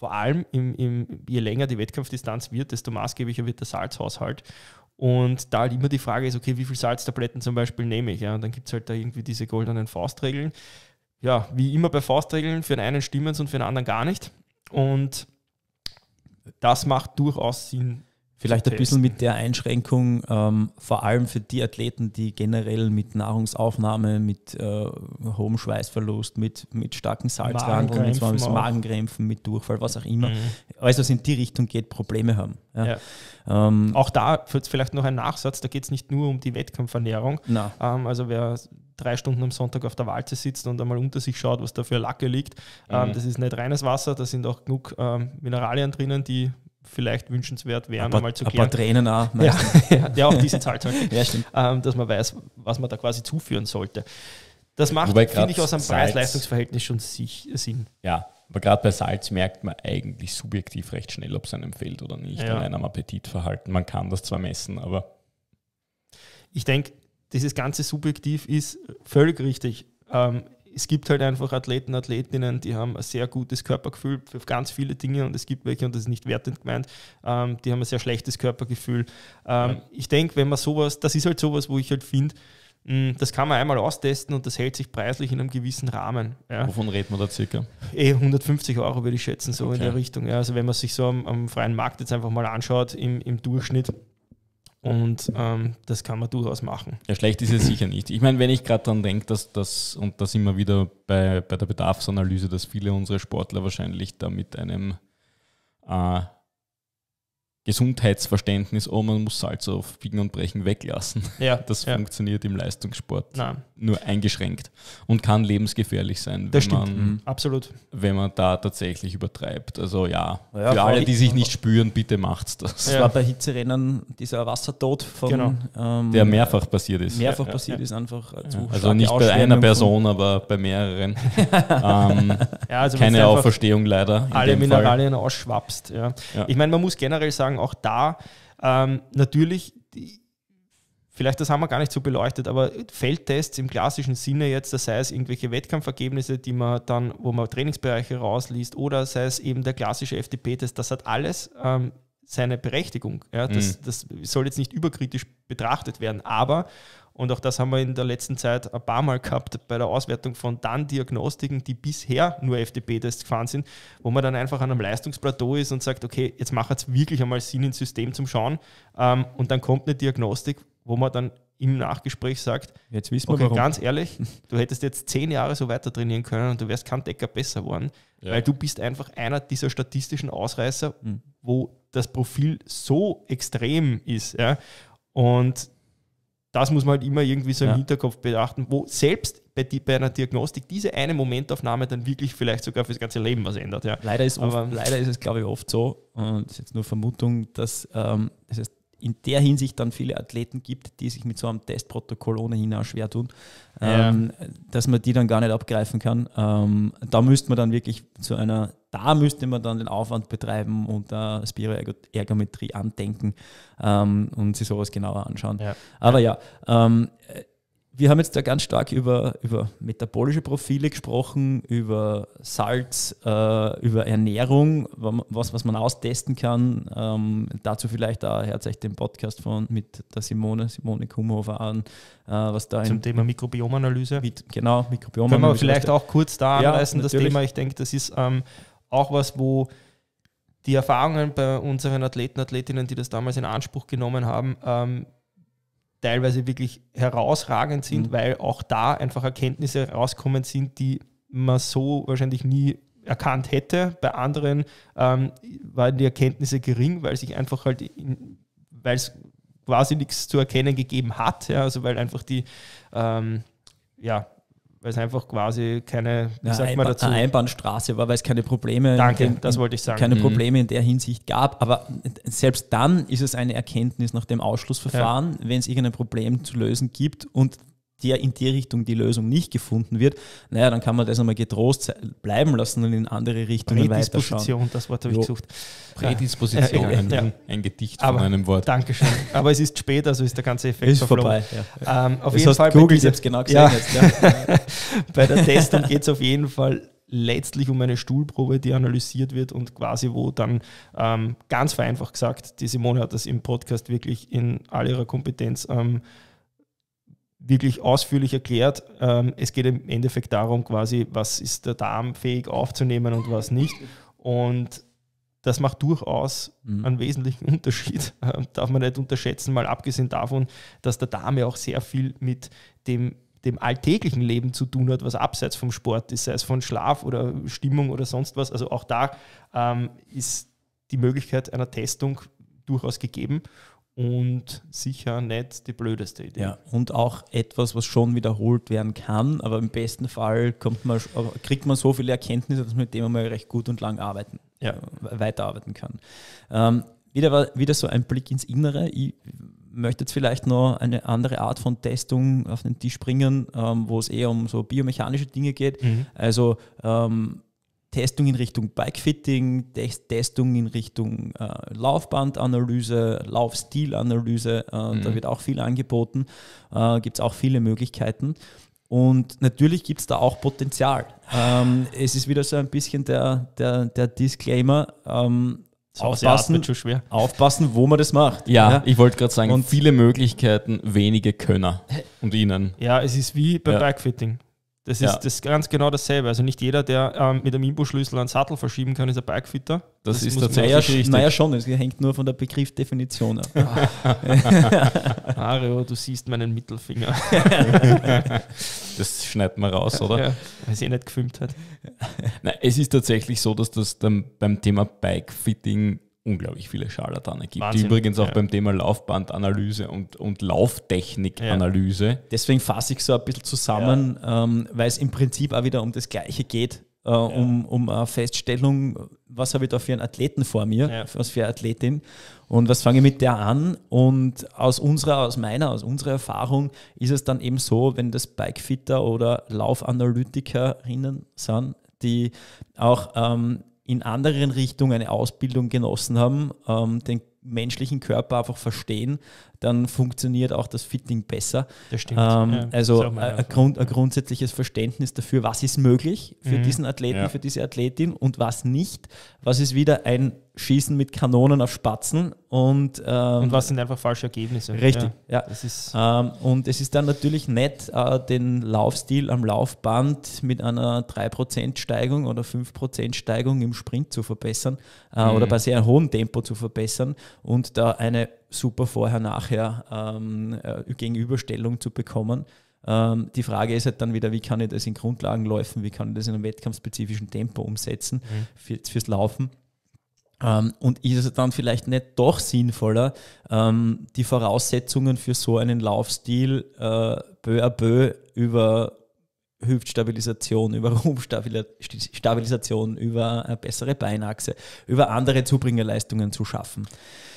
vor allem im, im, je länger die Wettkampfdistanz wird, desto maßgeblicher wird der Salzhaushalt. Und da halt immer die Frage ist, okay, wie viel Salztabletten zum Beispiel nehme ich? Ja? Und dann gibt es halt da irgendwie diese goldenen Faustregeln. Ja, wie immer bei Faustregeln, für den einen stimmen es und für den anderen gar nicht. Und das macht durchaus Sinn, Vielleicht ein bisschen mit der Einschränkung, ähm, vor allem für die Athleten, die generell mit Nahrungsaufnahme, mit äh, hohem Schweißverlust, mit, mit starken Salzranken, mit Magenkrämpfen, mit Durchfall, was auch immer, mhm. alles was in die Richtung geht, Probleme haben. Ja. Ja. Ähm, auch da wird vielleicht noch ein Nachsatz, da geht es nicht nur um die Wettkampfernährung. Ähm, also wer drei Stunden am Sonntag auf der Walze sitzt und einmal unter sich schaut, was da für Lacke liegt, ähm, mhm. das ist nicht reines Wasser, da sind auch genug ähm, Mineralien drinnen, die vielleicht wünschenswert wären, paar, einmal zu klären. Aber Tränen auch. Ja, ja, auch diesen Zahl, ja, stimmt. Ähm, dass man weiß, was man da quasi zuführen sollte. Das macht, finde ich, aus einem Preis-Leistungs-Verhältnis schon sich, äh, Sinn. Ja, aber gerade bei Salz merkt man eigentlich subjektiv recht schnell, ob es einem fehlt oder nicht, ja. an einem Appetitverhalten. Man kann das zwar messen, aber. Ich denke, dieses ganze Subjektiv ist völlig richtig. Ähm, es gibt halt einfach Athleten, Athletinnen, die haben ein sehr gutes Körpergefühl für ganz viele Dinge und es gibt welche, und das ist nicht wertend gemeint, ähm, die haben ein sehr schlechtes Körpergefühl. Ähm, ja. Ich denke, wenn man sowas, das ist halt sowas, wo ich halt finde, hm, das kann man einmal austesten und das hält sich preislich in einem gewissen Rahmen. Ja. Wovon reden man da circa? Eh, 150 Euro würde ich schätzen, so okay. in der Richtung. Ja. Also wenn man sich so am, am, freien Markt jetzt einfach mal anschaut, im, im Durchschnitt, und ähm, das kann man durchaus machen. Ja, schlecht ist es sicher nicht. Ich meine, wenn ich gerade daran denke, dass das, und das immer wieder bei, bei der Bedarfsanalyse, dass viele unserer Sportler wahrscheinlich da mit einem äh, Gesundheitsverständnis, oh, man muss Salz auf Biegen und Brechen weglassen. Ja, das ja. funktioniert im Leistungssport Nein. nur eingeschränkt und kann lebensgefährlich sein, wenn, Man, mhm. Absolut. wenn man da tatsächlich übertreibt. Also ja, ja für alle, die sich nicht spüren, bitte macht's das. Das war bei Hitzerennen dieser Wassertod von genau. ähm, der mehrfach passiert ist. Mehrfach passiert ist einfach äh, zu Also nicht bei einer Person, aber bei mehreren. ähm, also keine Auferstehung leider. Alle Mineralien ausschwapst. Ich meine, man muss generell sagen, sagen, auch da ähm, natürlich, vielleicht das haben wir gar nicht so beleuchtet, aber Feldtests im klassischen Sinne jetzt, das sei es irgendwelche Wettkampfergebnisse, die man dann, wo man Trainingsbereiche rausliest, oder sei es eben der klassische FDP-Test, das hat alles ähm, seine Berechtigung. Ja, das, mhm. das soll jetzt nicht überkritisch betrachtet werden, aber und auch das haben wir in der letzten Zeit ein paar Mal gehabt bei der Auswertung von dann Diagnostiken, die bisher nur FDP-Tests gefahren sind, wo man dann einfach an einem Leistungsplateau ist und sagt, okay, jetzt macht es wirklich einmal Sinn ins System zum Schauen. Ähm, und dann kommt eine Diagnostik, wo man dann im Nachgespräch sagt, jetzt wissen wir okay, warum. ganz ehrlich, du hättest jetzt zehn Jahre so weiter trainieren können und du wärst kein Decker besser geworden, ja. weil du bist einfach einer dieser statistischen Ausreißer, mhm. wo das Profil so extrem ist. Ja? Und das muss man halt immer irgendwie so im ja. Hinterkopf beachten, wo selbst bei, die, bei, einer Diagnostik diese eine Momentaufnahme dann wirklich vielleicht sogar fürs ganze Leben was ändert. Ja. Leider, ist oft, leider ist es, glaube ich, oft so, und das ist jetzt nur Vermutung, dass ähm, das heißt, in der Hinsicht dann viele Athleten gibt, die sich mit so einem Testprotokoll ohnehin auch schwer tun, ja. Ähm, dass man die dann gar nicht abgreifen kann. Ähm, da müsste man dann wirklich zu einer da müsste man dann den Aufwand betreiben und äh, Spiroergometrie andenken ähm, und sich sowas genauer anschauen. Ja. Aber ja, ähm, äh, wir haben jetzt da ganz stark über, über metabolische Profile gesprochen, über Salz, äh, über Ernährung, was, was man austesten kann. Ähm, dazu vielleicht auch, hört euch den Podcast von mit der Simone, Simone Kumhofer an, äh, was da Zum Thema Mikrobiomanalyse. Mit, genau, Mikrobiomanalyse. Können wir vielleicht auch kurz da ja, anreißen, das Thema, ich denke, das ist ähm, auch was, wo die Erfahrungen bei unseren Athleten, Athletinnen, die das damals in Anspruch genommen haben, ähm, teilweise wirklich herausragend sind, mhm. weil auch da einfach Erkenntnisse rauskommen sind, die man so wahrscheinlich nie erkannt hätte. Bei anderen ähm, waren die Erkenntnisse gering, weil sich einfach halt, weil es quasi nichts zu erkennen gegeben hat, ja, also weil einfach die ähm, ja, weil es einfach quasi keine, wie ja, sagt Einba man dazu? Eine Einbahnstraße war, weil es keine Probleme Danke, in, das wollte ich sagen. Keine mhm. Probleme in der Hinsicht gab. Aber selbst dann ist es eine Erkenntnis nach dem Ausschlussverfahren, ja. wenn es irgendein Problem zu lösen gibt und der in die Richtung die Lösung nicht gefunden wird, naja, dann kann man das einmal getrost bleiben lassen und in andere Richtungen Prädisposition, das Wort habe ich gesucht. Prädisposition, äh, äh, äh, ein, ein, Gedicht Aber, von einem Wort. Dankeschön. Aber es ist spät, also ist der ganze Effekt ist verflogen. vorbei. Ja. Ähm, auf das jeden Fall Google selbst genau gesehen. Ja. Jetzt, ja. bei der Testung geht es auf jeden Fall letztlich um eine Stuhlprobe, die analysiert wird und quasi wo dann ähm, ganz vereinfacht gesagt, die Simone hat das im Podcast wirklich in all ihrer Kompetenz ähm, wirklich ausführlich erklärt. Ähm, es geht im Endeffekt darum, quasi, was ist der Darm fähig aufzunehmen und was nicht. Und das macht durchaus mhm. einen wesentlichen Unterschied. Äh, darf man nicht unterschätzen, mal abgesehen davon, dass der Darm ja auch sehr viel mit dem, dem alltäglichen Leben zu tun hat, was abseits vom Sport ist, sei es von Schlaf oder Stimmung oder sonst was. Also auch da ähm, ist die Möglichkeit einer Testung durchaus gegeben und sicher nicht die blödeste Idee. Ja, und auch etwas, was schon wiederholt werden kann, aber im besten Fall man, kriegt man so viele Erkenntnisse, dass man mit dem man recht gut und lang arbeiten, ja. Äh, weiterarbeiten kann. Ähm, wieder, wieder so ein Blick ins Innere. Ich möchte jetzt vielleicht noch eine andere Art von Testung auf den Tisch bringen, ähm, wo es eher um so biomechanische Dinge geht. Mhm. Also ähm, Testung in Richtung Bikefitting, Testung in Richtung äh, Laufbandanalyse, Laufstilanalyse. Äh, mhm. Da wird auch viel angeboten. Äh, gibt es auch viele Möglichkeiten. Und natürlich gibt es da auch Potenzial. Ähm, es ist wieder so ein bisschen der, der, der Disclaimer. Ähm, aufpassen, aufpassen, wo man das macht. Ja, ja. ich wollte gerade sagen, und viele Möglichkeiten, wenige Könner und ihnen. Ja, es ist wie bei ja. Bikefitting. Das ist ja. das ganz genau dasselbe. Also nicht jeder, der ähm, mit einem Imbusschlüssel einen Sattel verschieben kann, ist ein Bikefitter. Das, das ist tatsächlich naja, richtig. Naja schon, es hängt nur von der Begriffdefinition ab. Mario, du siehst meinen Mittelfinger. das schneidet man raus, oder? Ja, weil sie eh nicht gefilmt hat. Nein, es ist tatsächlich so, dass das beim Thema Bikefitting unglaublich viele Scharlatane gibt, Wahnsinn, übrigens auch ja. beim Thema Laufbandanalyse und, und Lauftechnikanalyse. Ja. Deswegen fasse ich so ein bisschen zusammen, ja. ähm, weil es im Prinzip auch wieder um das Gleiche geht, äh, um, um eine Feststellung, was habe ich da für einen Athleten vor mir, was für eine Athletin und was fange ich mit der an und aus unserer, aus meiner, aus unserer Erfahrung ist es dann eben so, wenn das Bikefitter oder Laufanalytikerinnen sind, die auch ähm, in anderen Richtungen eine Ausbildung genossen haben, ähm, den menschlichen Körper einfach verstehen, dann funktioniert auch das Fitting besser. Das stimmt. Ähm, ja, also ein, Grund, ein, grundsätzliches Verständnis dafür, was ist möglich für mhm. diesen Athleten, ja. für diese Athletin und was nicht. Was ist wieder ein Schießen mit Kanonen auf Spatzen und, ähm, und was sind einfach falsche Ergebnisse. Richtig, ja. ja. Ähm, und es ist dann natürlich nett, äh, den Laufstil am Laufband mit einer 3% Steigung oder 5% Steigung im Sprint zu verbessern äh, mhm. oder bei sehr hohem Tempo zu verbessern und da eine super vorher-nachher ähm, äh, Gegenüberstellung zu bekommen. Ähm, die Frage ist halt dann wieder, wie kann ich das in Grundlagen laufen, wie kann ich das in einem wettkampfspezifischen Tempo umsetzen mhm. für, fürs Laufen? Ähm, und ist es dann vielleicht nicht doch sinnvoller, ähm, die Voraussetzungen für so einen Laufstil äh, peu à peu über Hüftstabilisation, über Rumpfstabilisation, über eine bessere Beinachse, über andere Zubringerleistungen zu schaffen.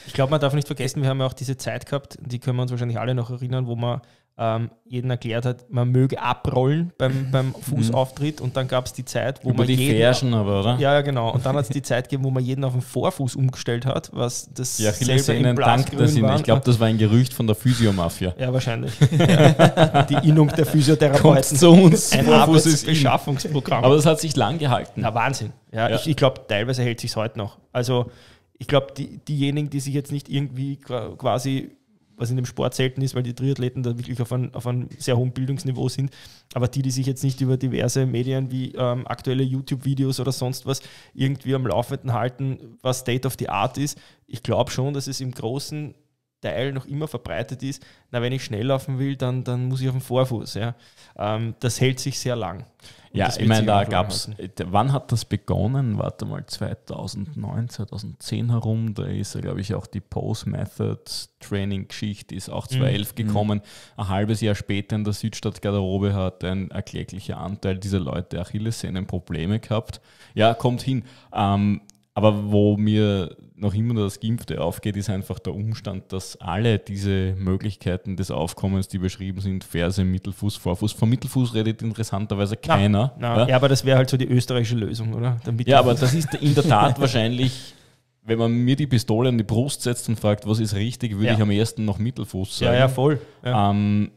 Ich glaube, man darf nicht vergessen, wir haben ja auch diese Zeit gehabt, die können wir uns wahrscheinlich alle noch erinnern, wo man ähm, jeden erklärt hat, man möge abrollen beim, beim mhm. Fußauftritt und dann gab es die Zeit, wo Über man die jeden, Fersen aber, oder? Ja, ja, genau. Und dann hat es die Zeit gegeben, wo man jeden auf den Vorfuß umgestellt hat, was das ja, selber im Blattgrün war. Ich glaube, das war ein Gerücht von der Physiomafia. Ja, wahrscheinlich. Ja. Die Innung der Physiotherapeuten. Kommt zu uns. Ein Vorfuß Beschaffungsprogramm. Aber das hat sich lang gehalten. Na, Wahnsinn. Ja, ja. ich, ich glaube, teilweise hält sich heute noch. Also ich glaube, die, diejenigen, die sich jetzt nicht irgendwie quasi was in dem Sport selten ist, weil die Triathleten da wirklich auf, ein, auf einem sehr hohen Bildungsniveau sind. Aber die, die sich jetzt nicht über diverse Medien wie ähm, aktuelle YouTube-Videos oder sonst was irgendwie am Laufenden halten, was State of the Art ist, ich glaube schon, dass es im Großen Teil noch immer verbreitet ist, na, wenn ich schnell laufen will, dann, dann muss ich auf den Vorfuß. Ja. Ähm, das hält sich sehr lang. ja, ich meine, da gab es, wann hat das begonnen? Warte mal, 2009, 2010 herum, da ist, glaube ich, auch die Pose-Method-Training-Geschichte ist auch 2011 mhm. mhm. gekommen. Ein halbes Jahr später in der Südstadt-Garderobe hat ein erkläglicher Anteil dieser Leute Achillessehnenprobleme gehabt. Ja, kommt hin. Ähm, aber wo mir noch immer das Gimpfte aufgeht, ist einfach der Umstand, dass alle diese Möglichkeiten des Aufkommens, die beschrieben sind, Ferse, Mittelfuß, Vorfuß, vom Mittelfuß redet interessanterweise keiner. Na, na, ja? ja? aber das wäre halt so die österreichische Lösung, oder? Ja, aber das ist in der Tat wahrscheinlich, wenn man mir die Pistole an die Brust setzt und fragt, was ist richtig, würde ja. ich am ersten noch Mittelfuß sagen. Ja, ja, voll. Ja. Ähm,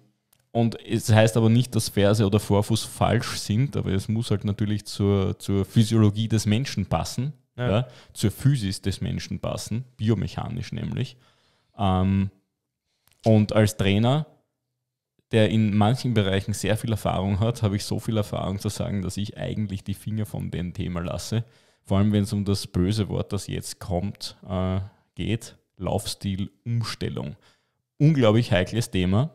und es heißt aber nicht, dass Ferse oder Vorfuß falsch sind, aber es muss halt natürlich zur, zur Physiologie des Menschen passen ja. Ja, zur Physis des Menschen passen, biomechanisch nämlich. Ähm, und als Trainer, der in manchen Bereichen sehr viel Erfahrung hat, habe ich so viel Erfahrung zu sagen, dass ich eigentlich die Finger von dem Thema lasse. Vor allem, wenn es um das böse Wort, das jetzt kommt, äh, geht. Laufstilumstellung. Unglaublich heikles Thema.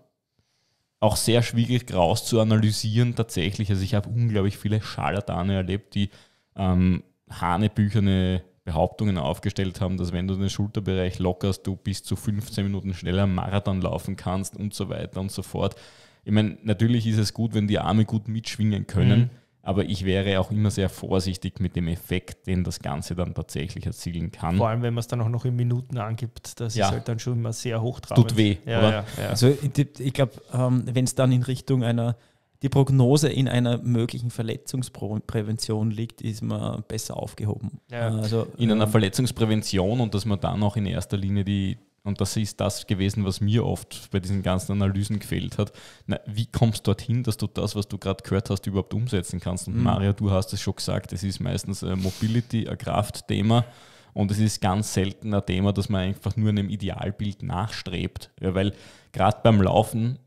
Auch sehr schwierig raus zu analysieren tatsächlich. Also ich habe unglaublich viele Scharlatane erlebt, die ähm, hanebücherne Behauptungen aufgestellt haben, dass wenn du den Schulterbereich lockerst, du bis zu 15 Minuten schneller Marathon laufen kannst und so weiter und so fort. Ich meine, natürlich ist es gut, wenn die Arme gut mitschwingen können, mhm. aber ich wäre auch immer sehr vorsichtig mit dem Effekt, den das Ganze dann tatsächlich erzielen kann. Vor allem, wenn man es dann auch noch in Minuten angibt, das ja. ist halt dann schon immer sehr hoch Tut weh. Ja, ja, also ich, ich glaube, ähm, wenn es dann in Richtung einer die Prognose in einer möglichen Verletzungsprävention liegt, ist man besser aufgehoben. Ja. Also, in einer ähm, Verletzungsprävention und dass man dann auch in erster Linie die, und das ist das gewesen, was mir oft bei diesen ganzen Analysen gefehlt hat. Na, wie kommst du dorthin, dass du das, was du gerade gehört hast, überhaupt umsetzen kannst? Und mhm. Mario, du hast es schon gesagt, es ist meistens ein Mobility, ein Kraftthema. Und es ist ganz selten ein Thema, dass man einfach nur einem Idealbild nachstrebt. Ja, weil gerade beim Laufen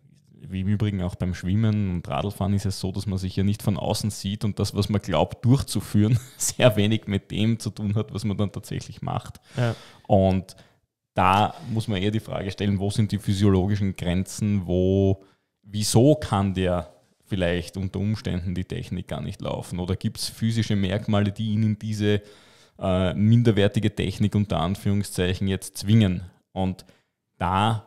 wie im Übrigen auch beim Schwimmen und Radlfahren ist es so, dass man sich ja nicht von außen sieht und das, was man glaubt durchzuführen, sehr wenig mit dem zu tun hat, was man dann tatsächlich macht. Ja. Und da muss man eher die Frage stellen, wo sind die physiologischen Grenzen, wo, wieso kann der vielleicht unter Umständen die Technik gar nicht laufen? Oder gibt es physische Merkmale, die ihn in diese äh, minderwertige Technik unter Anführungszeichen jetzt zwingen? Und da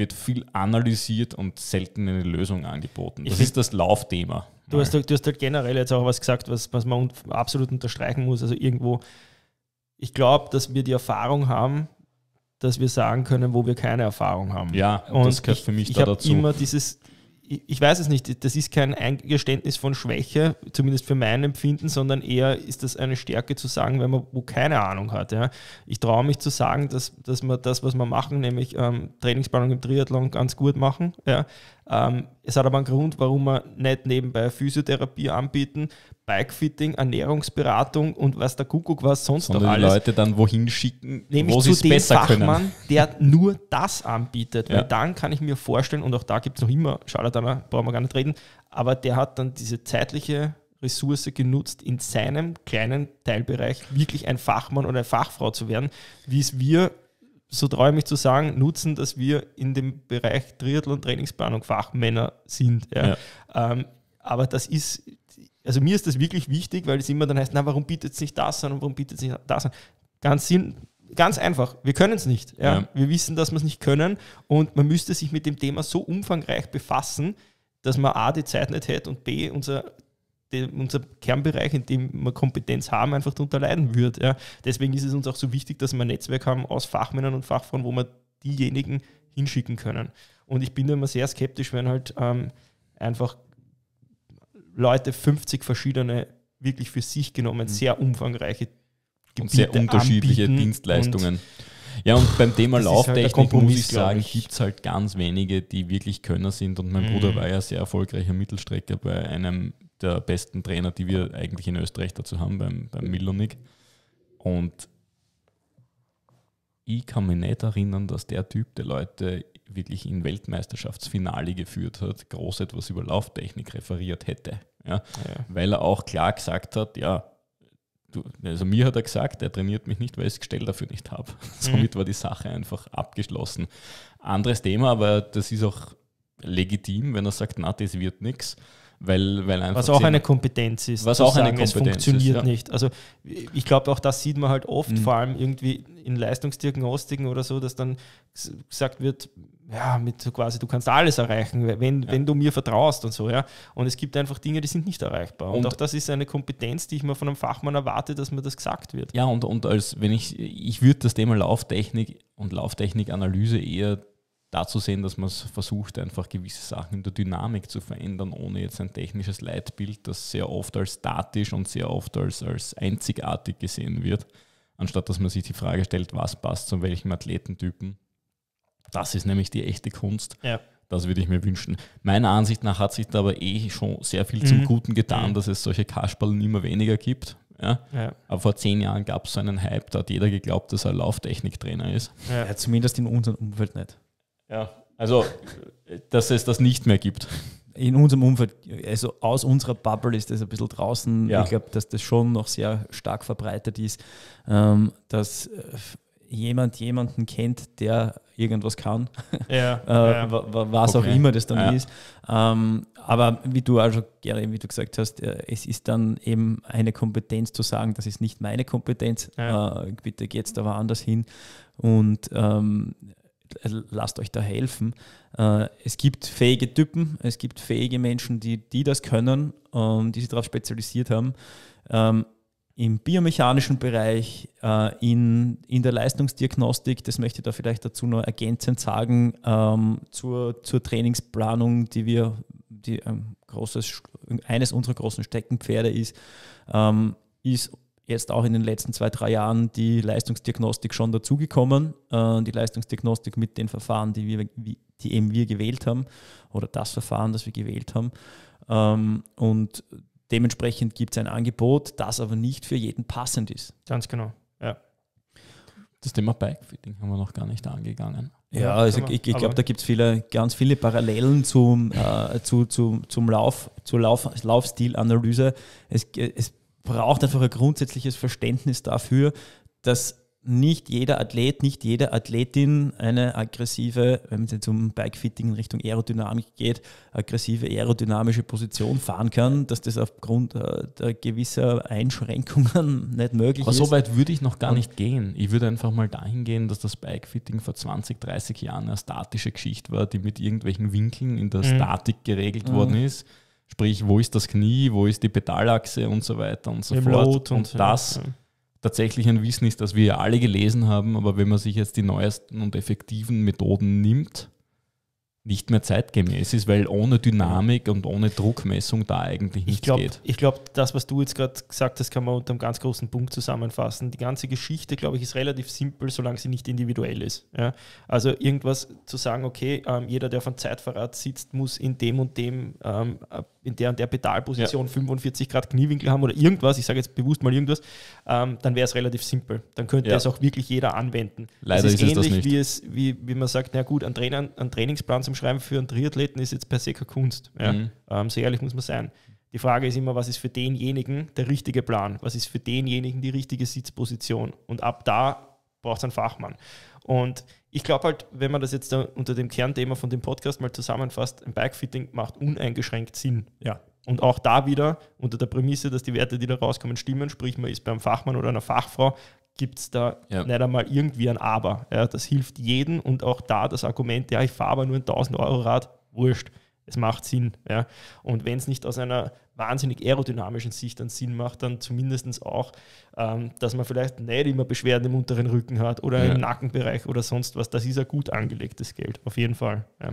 wird viel analysiert und selten eine Lösung angeboten. Das ich ist das Laufthema. Du hast, halt, du hast, halt generell jetzt auch was gesagt, was, was man absolut unterstreichen muss. Also irgendwo, ich glaube, dass wir die Erfahrung haben, dass wir sagen können, wo wir keine Erfahrung haben. Ja, und das gehört ich, für mich ich da dazu. Immer dieses, ich weiß es nicht, das ist kein Eingeständnis von Schwäche, zumindest für mein Empfinden, sondern eher ist das eine Stärke zu sagen, wenn man wo keine Ahnung hat. Ja. Ich traue mich zu sagen, dass, dass man das, was wir machen, nämlich ähm, Trainingsplanung im Triathlon ganz gut machen, ja, ähm, es hat aber einen Grund, warum wir nicht nebenbei Physiotherapie anbieten, Bikefitting, Ernährungsberatung und was der Kuckuck was sonst Sondern noch alles. die Leute dann wohin schicken, Nämlich wo sie es besser Fachmann, können. der nur das anbietet. Ja. Weil dann kann ich mir vorstellen, und auch da gibt es noch immer Scharlataner, brauchen wir gar nicht reden, aber der hat dann diese zeitliche Ressource genutzt, in seinem kleinen Teilbereich wirklich ein Fachmann oder eine Fachfrau zu werden, wie es wir so traue ich mich zu sagen, nutzen, dass wir in dem Bereich Triathlon, Trainingsplanung Fachmänner sind. Ja. Ja. Ähm, aber das ist, also mir ist das wirklich wichtig, weil es immer dann heißt, na, warum bietet es nicht das an und warum bietet es nicht das an? Ganz Sinn, ganz einfach, wir können es nicht. Ja? ja. Wir wissen, dass wir es nicht können und man müsste sich mit dem Thema so umfangreich befassen, dass man A, die Zeit nicht hätte und B, unser den, unser Kernbereich, in dem wir Kompetenz haben, einfach darunter leiden wird. Ja. Deswegen ist es uns auch so wichtig, dass wir ein Netzwerk haben aus Fachmännern und Fachfrauen, wo wir diejenigen hinschicken können. Und ich bin immer sehr skeptisch, wenn halt ähm, einfach Leute 50 verschiedene, wirklich für sich genommen, mhm. sehr umfangreiche Gebiete und sehr unterschiedliche Dienstleistungen. Und ja, und beim Thema das halt Lauftechnik halt muss ich sagen, gibt es halt ganz wenige, die wirklich Könner sind. Und mein mhm. Bruder war ja sehr erfolgreicher Mittelstrecker bei einem der besten Trainer, die wir eigentlich in Österreich dazu haben, beim, beim Milonik. Und ich kann mich nicht erinnern, dass der Typ, der Leute wirklich in Weltmeisterschaftsfinale geführt hat, groß etwas über Lauftechnik referiert hätte. Ja? ja. Weil er auch klar gesagt hat, ja, du, also mir hat er gesagt, er trainiert mich nicht, weil ich das Gestell dafür nicht habe. Somit mhm. war die Sache einfach abgeschlossen. Anderes Thema, aber das ist auch legitim, wenn er sagt, na, das wird nichts. Weil, weil einfach was auch eine Kompetenz ist. Was auch sagen, eine Kompetenz es funktioniert ist, ja. nicht. Also ich glaube, auch das sieht man halt oft, mhm. vor allem irgendwie in Leistungsdiagnostiken oder so, dass dann gesagt wird, ja, mit so quasi, du kannst alles erreichen, wenn, ja. wenn du mir vertraust und so, ja. Und es gibt einfach Dinge, die sind nicht erreichbar. Und, und auch das ist eine Kompetenz, die ich mir von einem Fachmann erwarte, dass mir das gesagt wird. Ja, und, und als wenn ich, ich würde das Thema Lauftechnik und Lauftechnikanalyse eher dazu sehen, dass man versucht, einfach gewisse Sachen in der Dynamik zu verändern, ohne jetzt ein technisches Leitbild, das sehr oft als statisch und sehr oft als, als einzigartig gesehen wird, anstatt dass man sich die Frage stellt, was passt zu welchem Athletentypen. Das ist nämlich die echte Kunst. Ja. Das würde ich mir wünschen. Meiner Ansicht nach hat sich da aber eh schon sehr viel mhm. zum Guten getan, mhm. dass es solche Kasperlen immer weniger gibt. Ja? ja? Aber vor zehn Jahren gab es so einen Hype, da hat jeder geglaubt, dass er Lauftechniktrainer ist. Ja. ja. zumindest in unserem Umfeld nicht. Ja, also, dass es das nicht mehr gibt. In unserem Umfeld, also aus unserer Bubble ist das ein bisschen draußen. Ja. Ich glaube, dass das schon noch sehr stark verbreitet ist, ähm, dass äh, jemand jemanden kennt, der irgendwas kann, ja, äh, ja. was okay. auch immer das dann ja. ist. Ähm, aber wie du also gerne, wie du gesagt hast, äh, es ist dann eben eine Kompetenz zu sagen, das ist nicht meine Kompetenz, äh, bitte geht's da woanders hin. Und ähm, äh, lasst euch da helfen. Äh, es gibt fähige Typen, es gibt fähige Menschen, die, die das können, ähm, die sich darauf spezialisiert haben. Ähm, Im biomechanischen Bereich, äh, in, in der Leistungsdiagnostik, das möchte ich da vielleicht dazu noch ergänzend sagen, ähm, zur, zur Trainingsplanung, die wir, die ein großes, eines unserer großen Steckenpferde ist, ist jetzt auch in den letzten zwei, drei Jahren die Leistungsdiagnostik schon dazugekommen. Äh, die Leistungsdiagnostik mit den Verfahren, die, wir, die eben wir gewählt haben oder das Verfahren, das wir gewählt haben. Ähm, und dementsprechend gibt es ein Angebot, das aber nicht für jeden passend ist. Ganz genau, ja. Das Thema Bikefitting haben wir noch gar nicht angegangen. Ja, also ich, ich glaube, da gibt es viele, ganz viele Parallelen zum, äh, zu, zu, zum Lauf, zur Lauf, Laufstilanalyse. Es, es braucht einfach ein grundsätzliches Verständnis dafür, dass nicht jeder Athlet, nicht jede Athletin eine aggressive, wenn es jetzt um Bikefitting in Richtung Aerodynamik geht, aggressive aerodynamische Position fahren kann, dass das aufgrund äh, gewisser Einschränkungen nicht möglich Aber ist. Aber so weit würde ich noch gar nicht gehen. Ich würde einfach mal dahin gehen, dass das Bikefitting vor 20, 30 Jahren eine statische Geschichte war, die mit irgendwelchen Winkeln in der mhm. Statik geregelt mhm. worden ist Sprich, wo ist das Knie, wo ist die Pedalachse und so weiter und so Im fort. Und, und das ja. tatsächlich ein Wissen ist, das wir alle gelesen haben, aber wenn man sich jetzt die neuesten und effektiven Methoden nimmt, nicht mehr zeitgemäß ist, weil ohne Dynamik und ohne Druckmessung da eigentlich nichts ich glaub, geht. Ich glaube, das, was du jetzt gerade gesagt hast, kann man unter einem ganz großen Punkt zusammenfassen. Die ganze Geschichte, glaube ich, ist relativ simpel, solange sie nicht individuell ist. Ja? Also irgendwas zu sagen, okay, ähm, jeder, der von Zeitverrat sitzt, muss in dem und dem ähm, in der und der Pedalposition ja. 45 Grad Kniewinkel haben oder irgendwas, ich sage jetzt bewusst mal irgendwas, ähm, dann wäre es relativ simpel. Dann könnte ja. es auch wirklich jeder anwenden. Leider das ist, ist ähnlich, es das nicht. Wie, wie, wie man sagt, na gut, einen, Trainer, einen Trainingsplan zum Schreiben für einen Triathleten ist jetzt per se keine Kunst. Ja? Mhm. Ähm, so ehrlich muss man sein. Die Frage ist immer, was ist für denjenigen der richtige Plan? Was ist für denjenigen die richtige Sitzposition? Und ab da braucht es einen Fachmann. Und ich glaube halt, wenn man das jetzt da unter dem Kernthema von dem Podcast mal zusammenfasst, ein Bikefitting macht uneingeschränkt Sinn. Ja. Und auch da wieder unter der Prämisse, dass die Werte, die da rauskommen, stimmen, sprich man ist beim Fachmann oder einer Fachfrau, gibt es da ja. nicht einmal irgendwie ein Aber. Ja, das hilft jedem und auch da das Argument, ja, ich fahre aber nur ein 1000 Euro Rad, wurscht es macht Sinn. Ja. Und wenn es nicht aus einer wahnsinnig aerodynamischen Sicht dann Sinn macht, dann zumindest auch, ähm, dass man vielleicht nicht immer Beschwerden im unteren Rücken hat oder ja. im Nackenbereich oder sonst was. Das ist ein gut angelegtes Geld, auf jeden Fall. Ja,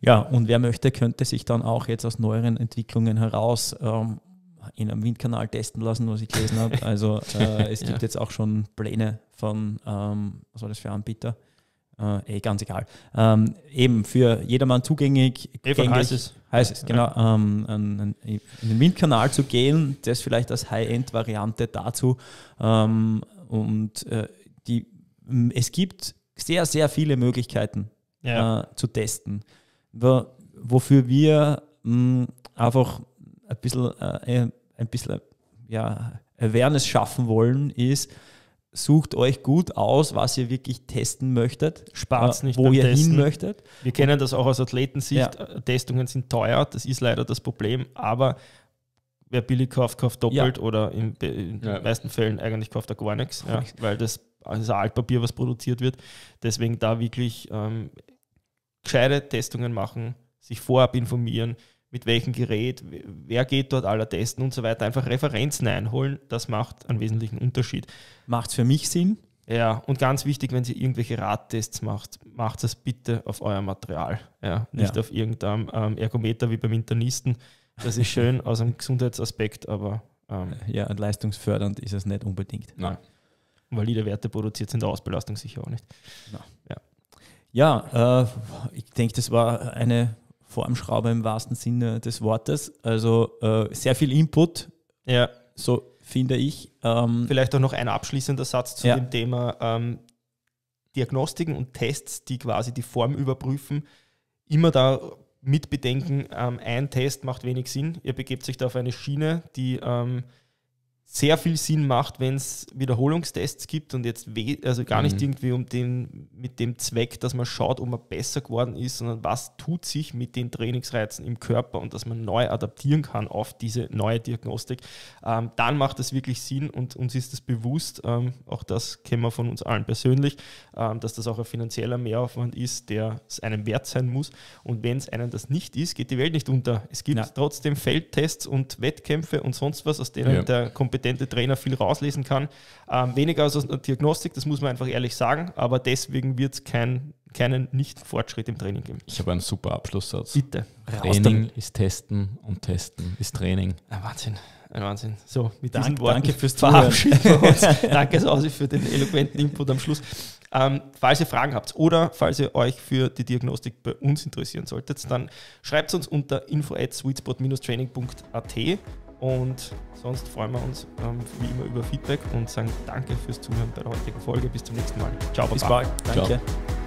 ja und wer möchte, könnte sich dann auch jetzt aus neueren Entwicklungen heraus ähm, in einem Windkanal testen lassen, was ich gelesen habe. Also äh, es gibt ja. jetzt auch schon Pläne von, ähm, was war das für Anbieter? Äh, eh, ganz egal. Ähm, eben für jedermann zugänglich. Eva heißt es. Heißt es, genau. Ja. Ähm, an, in den Windkanal zu gehen, das vielleicht als High-End-Variante dazu. Ähm, und äh, die, es gibt sehr, sehr viele Möglichkeiten ja. äh, zu testen, wo, wofür wir mh, einfach ein bisschen, äh, ein bisschen ja, Awareness schaffen wollen, ist, sucht euch gut aus, was ihr wirklich testen möchtet, Spart's äh, nicht wo ihr testen. hin möchtet. Wir kennen das auch aus Athletensicht. Ja. Äh, Testungen sind teuer, das ist leider das Problem, aber wer billig kauft, kauft doppelt ja. oder in, in ja. den meisten Fällen eigentlich kauft er gar nichts, weil das, ist ein Altpapier, was produziert wird. Deswegen da wirklich ähm, gescheite Testungen machen, sich vorab informieren, mit welchem Gerät, wer geht dort aller testen und so weiter, einfach Referenzen einholen, das macht einen wesentlichen Unterschied. Macht es für mich Sinn? Ja, und ganz wichtig, wenn ihr irgendwelche Radtests macht, macht das bitte auf euer Material. Ja, nicht ja. auf irgendeinem ähm, Ergometer wie beim Internisten. Das ist schön aus einem Gesundheitsaspekt, aber. Ähm, ja, und leistungsfördernd ist es nicht unbedingt. Nein. Valide Werte produziert sind Ausbelastung sicher auch nicht. Nein. Ja, ja äh, ich denke, das war eine Formschraube im wahrsten Sinne des Wortes. Also äh, sehr viel Input. Ja. So finde ich. Ähm, Vielleicht auch noch ein abschließender Satz zu ja. dem Thema ähm, Diagnostiken und Tests, die quasi die Form überprüfen. Immer da mitbedenken, ähm, ein Test macht wenig Sinn. Ihr begebt sich da auf eine Schiene, die ähm, sehr viel Sinn macht, wenn es Wiederholungstests gibt und jetzt also gar nicht mhm. irgendwie um den, mit dem Zweck, dass man schaut, ob man besser geworden ist, sondern was tut sich mit den Trainingsreizen im Körper und dass man neu adaptieren kann auf diese neue Diagnostik, ähm, dann macht das wirklich Sinn und uns ist das bewusst, ähm, auch das kennen wir von uns allen persönlich, ähm, dass das auch ein finanzieller Mehraufwand ist, der es einem wert sein muss und wenn es einem das nicht ist, geht die Welt nicht unter. Es gibt ja. trotzdem Feldtests und Wettkämpfe und sonst was, aus denen ja. der Kompetenz kompetente Trainer viel rauslesen kann. Ähm, weniger als aus der Diagnostik, das muss man einfach ehrlich sagen, aber deswegen wird es kein, keinen Nicht-Fortschritt im Training geben. Ich habe einen super Abschlusssatz. Bitte. Training ist Testen und Testen ist Training. Ein ah, Wahnsinn. Ein ah, Wahnsinn. So, mit Dank, diesen Worten danke fürs Verabschieden danke, Sausi, für den eloquenten Input am Schluss. Ähm, falls ihr Fragen habt oder falls ihr euch für die Diagnostik bei uns interessieren solltet, dann schreibt uns unter info at sweetspot-training.at und sonst freuen wir uns ähm, wie immer über Feedback und sagen danke fürs Zuhören bei der heutigen Folge. Bis zum nächsten Mal. Ciao, Baba. Bis bald. Danke. Ciao.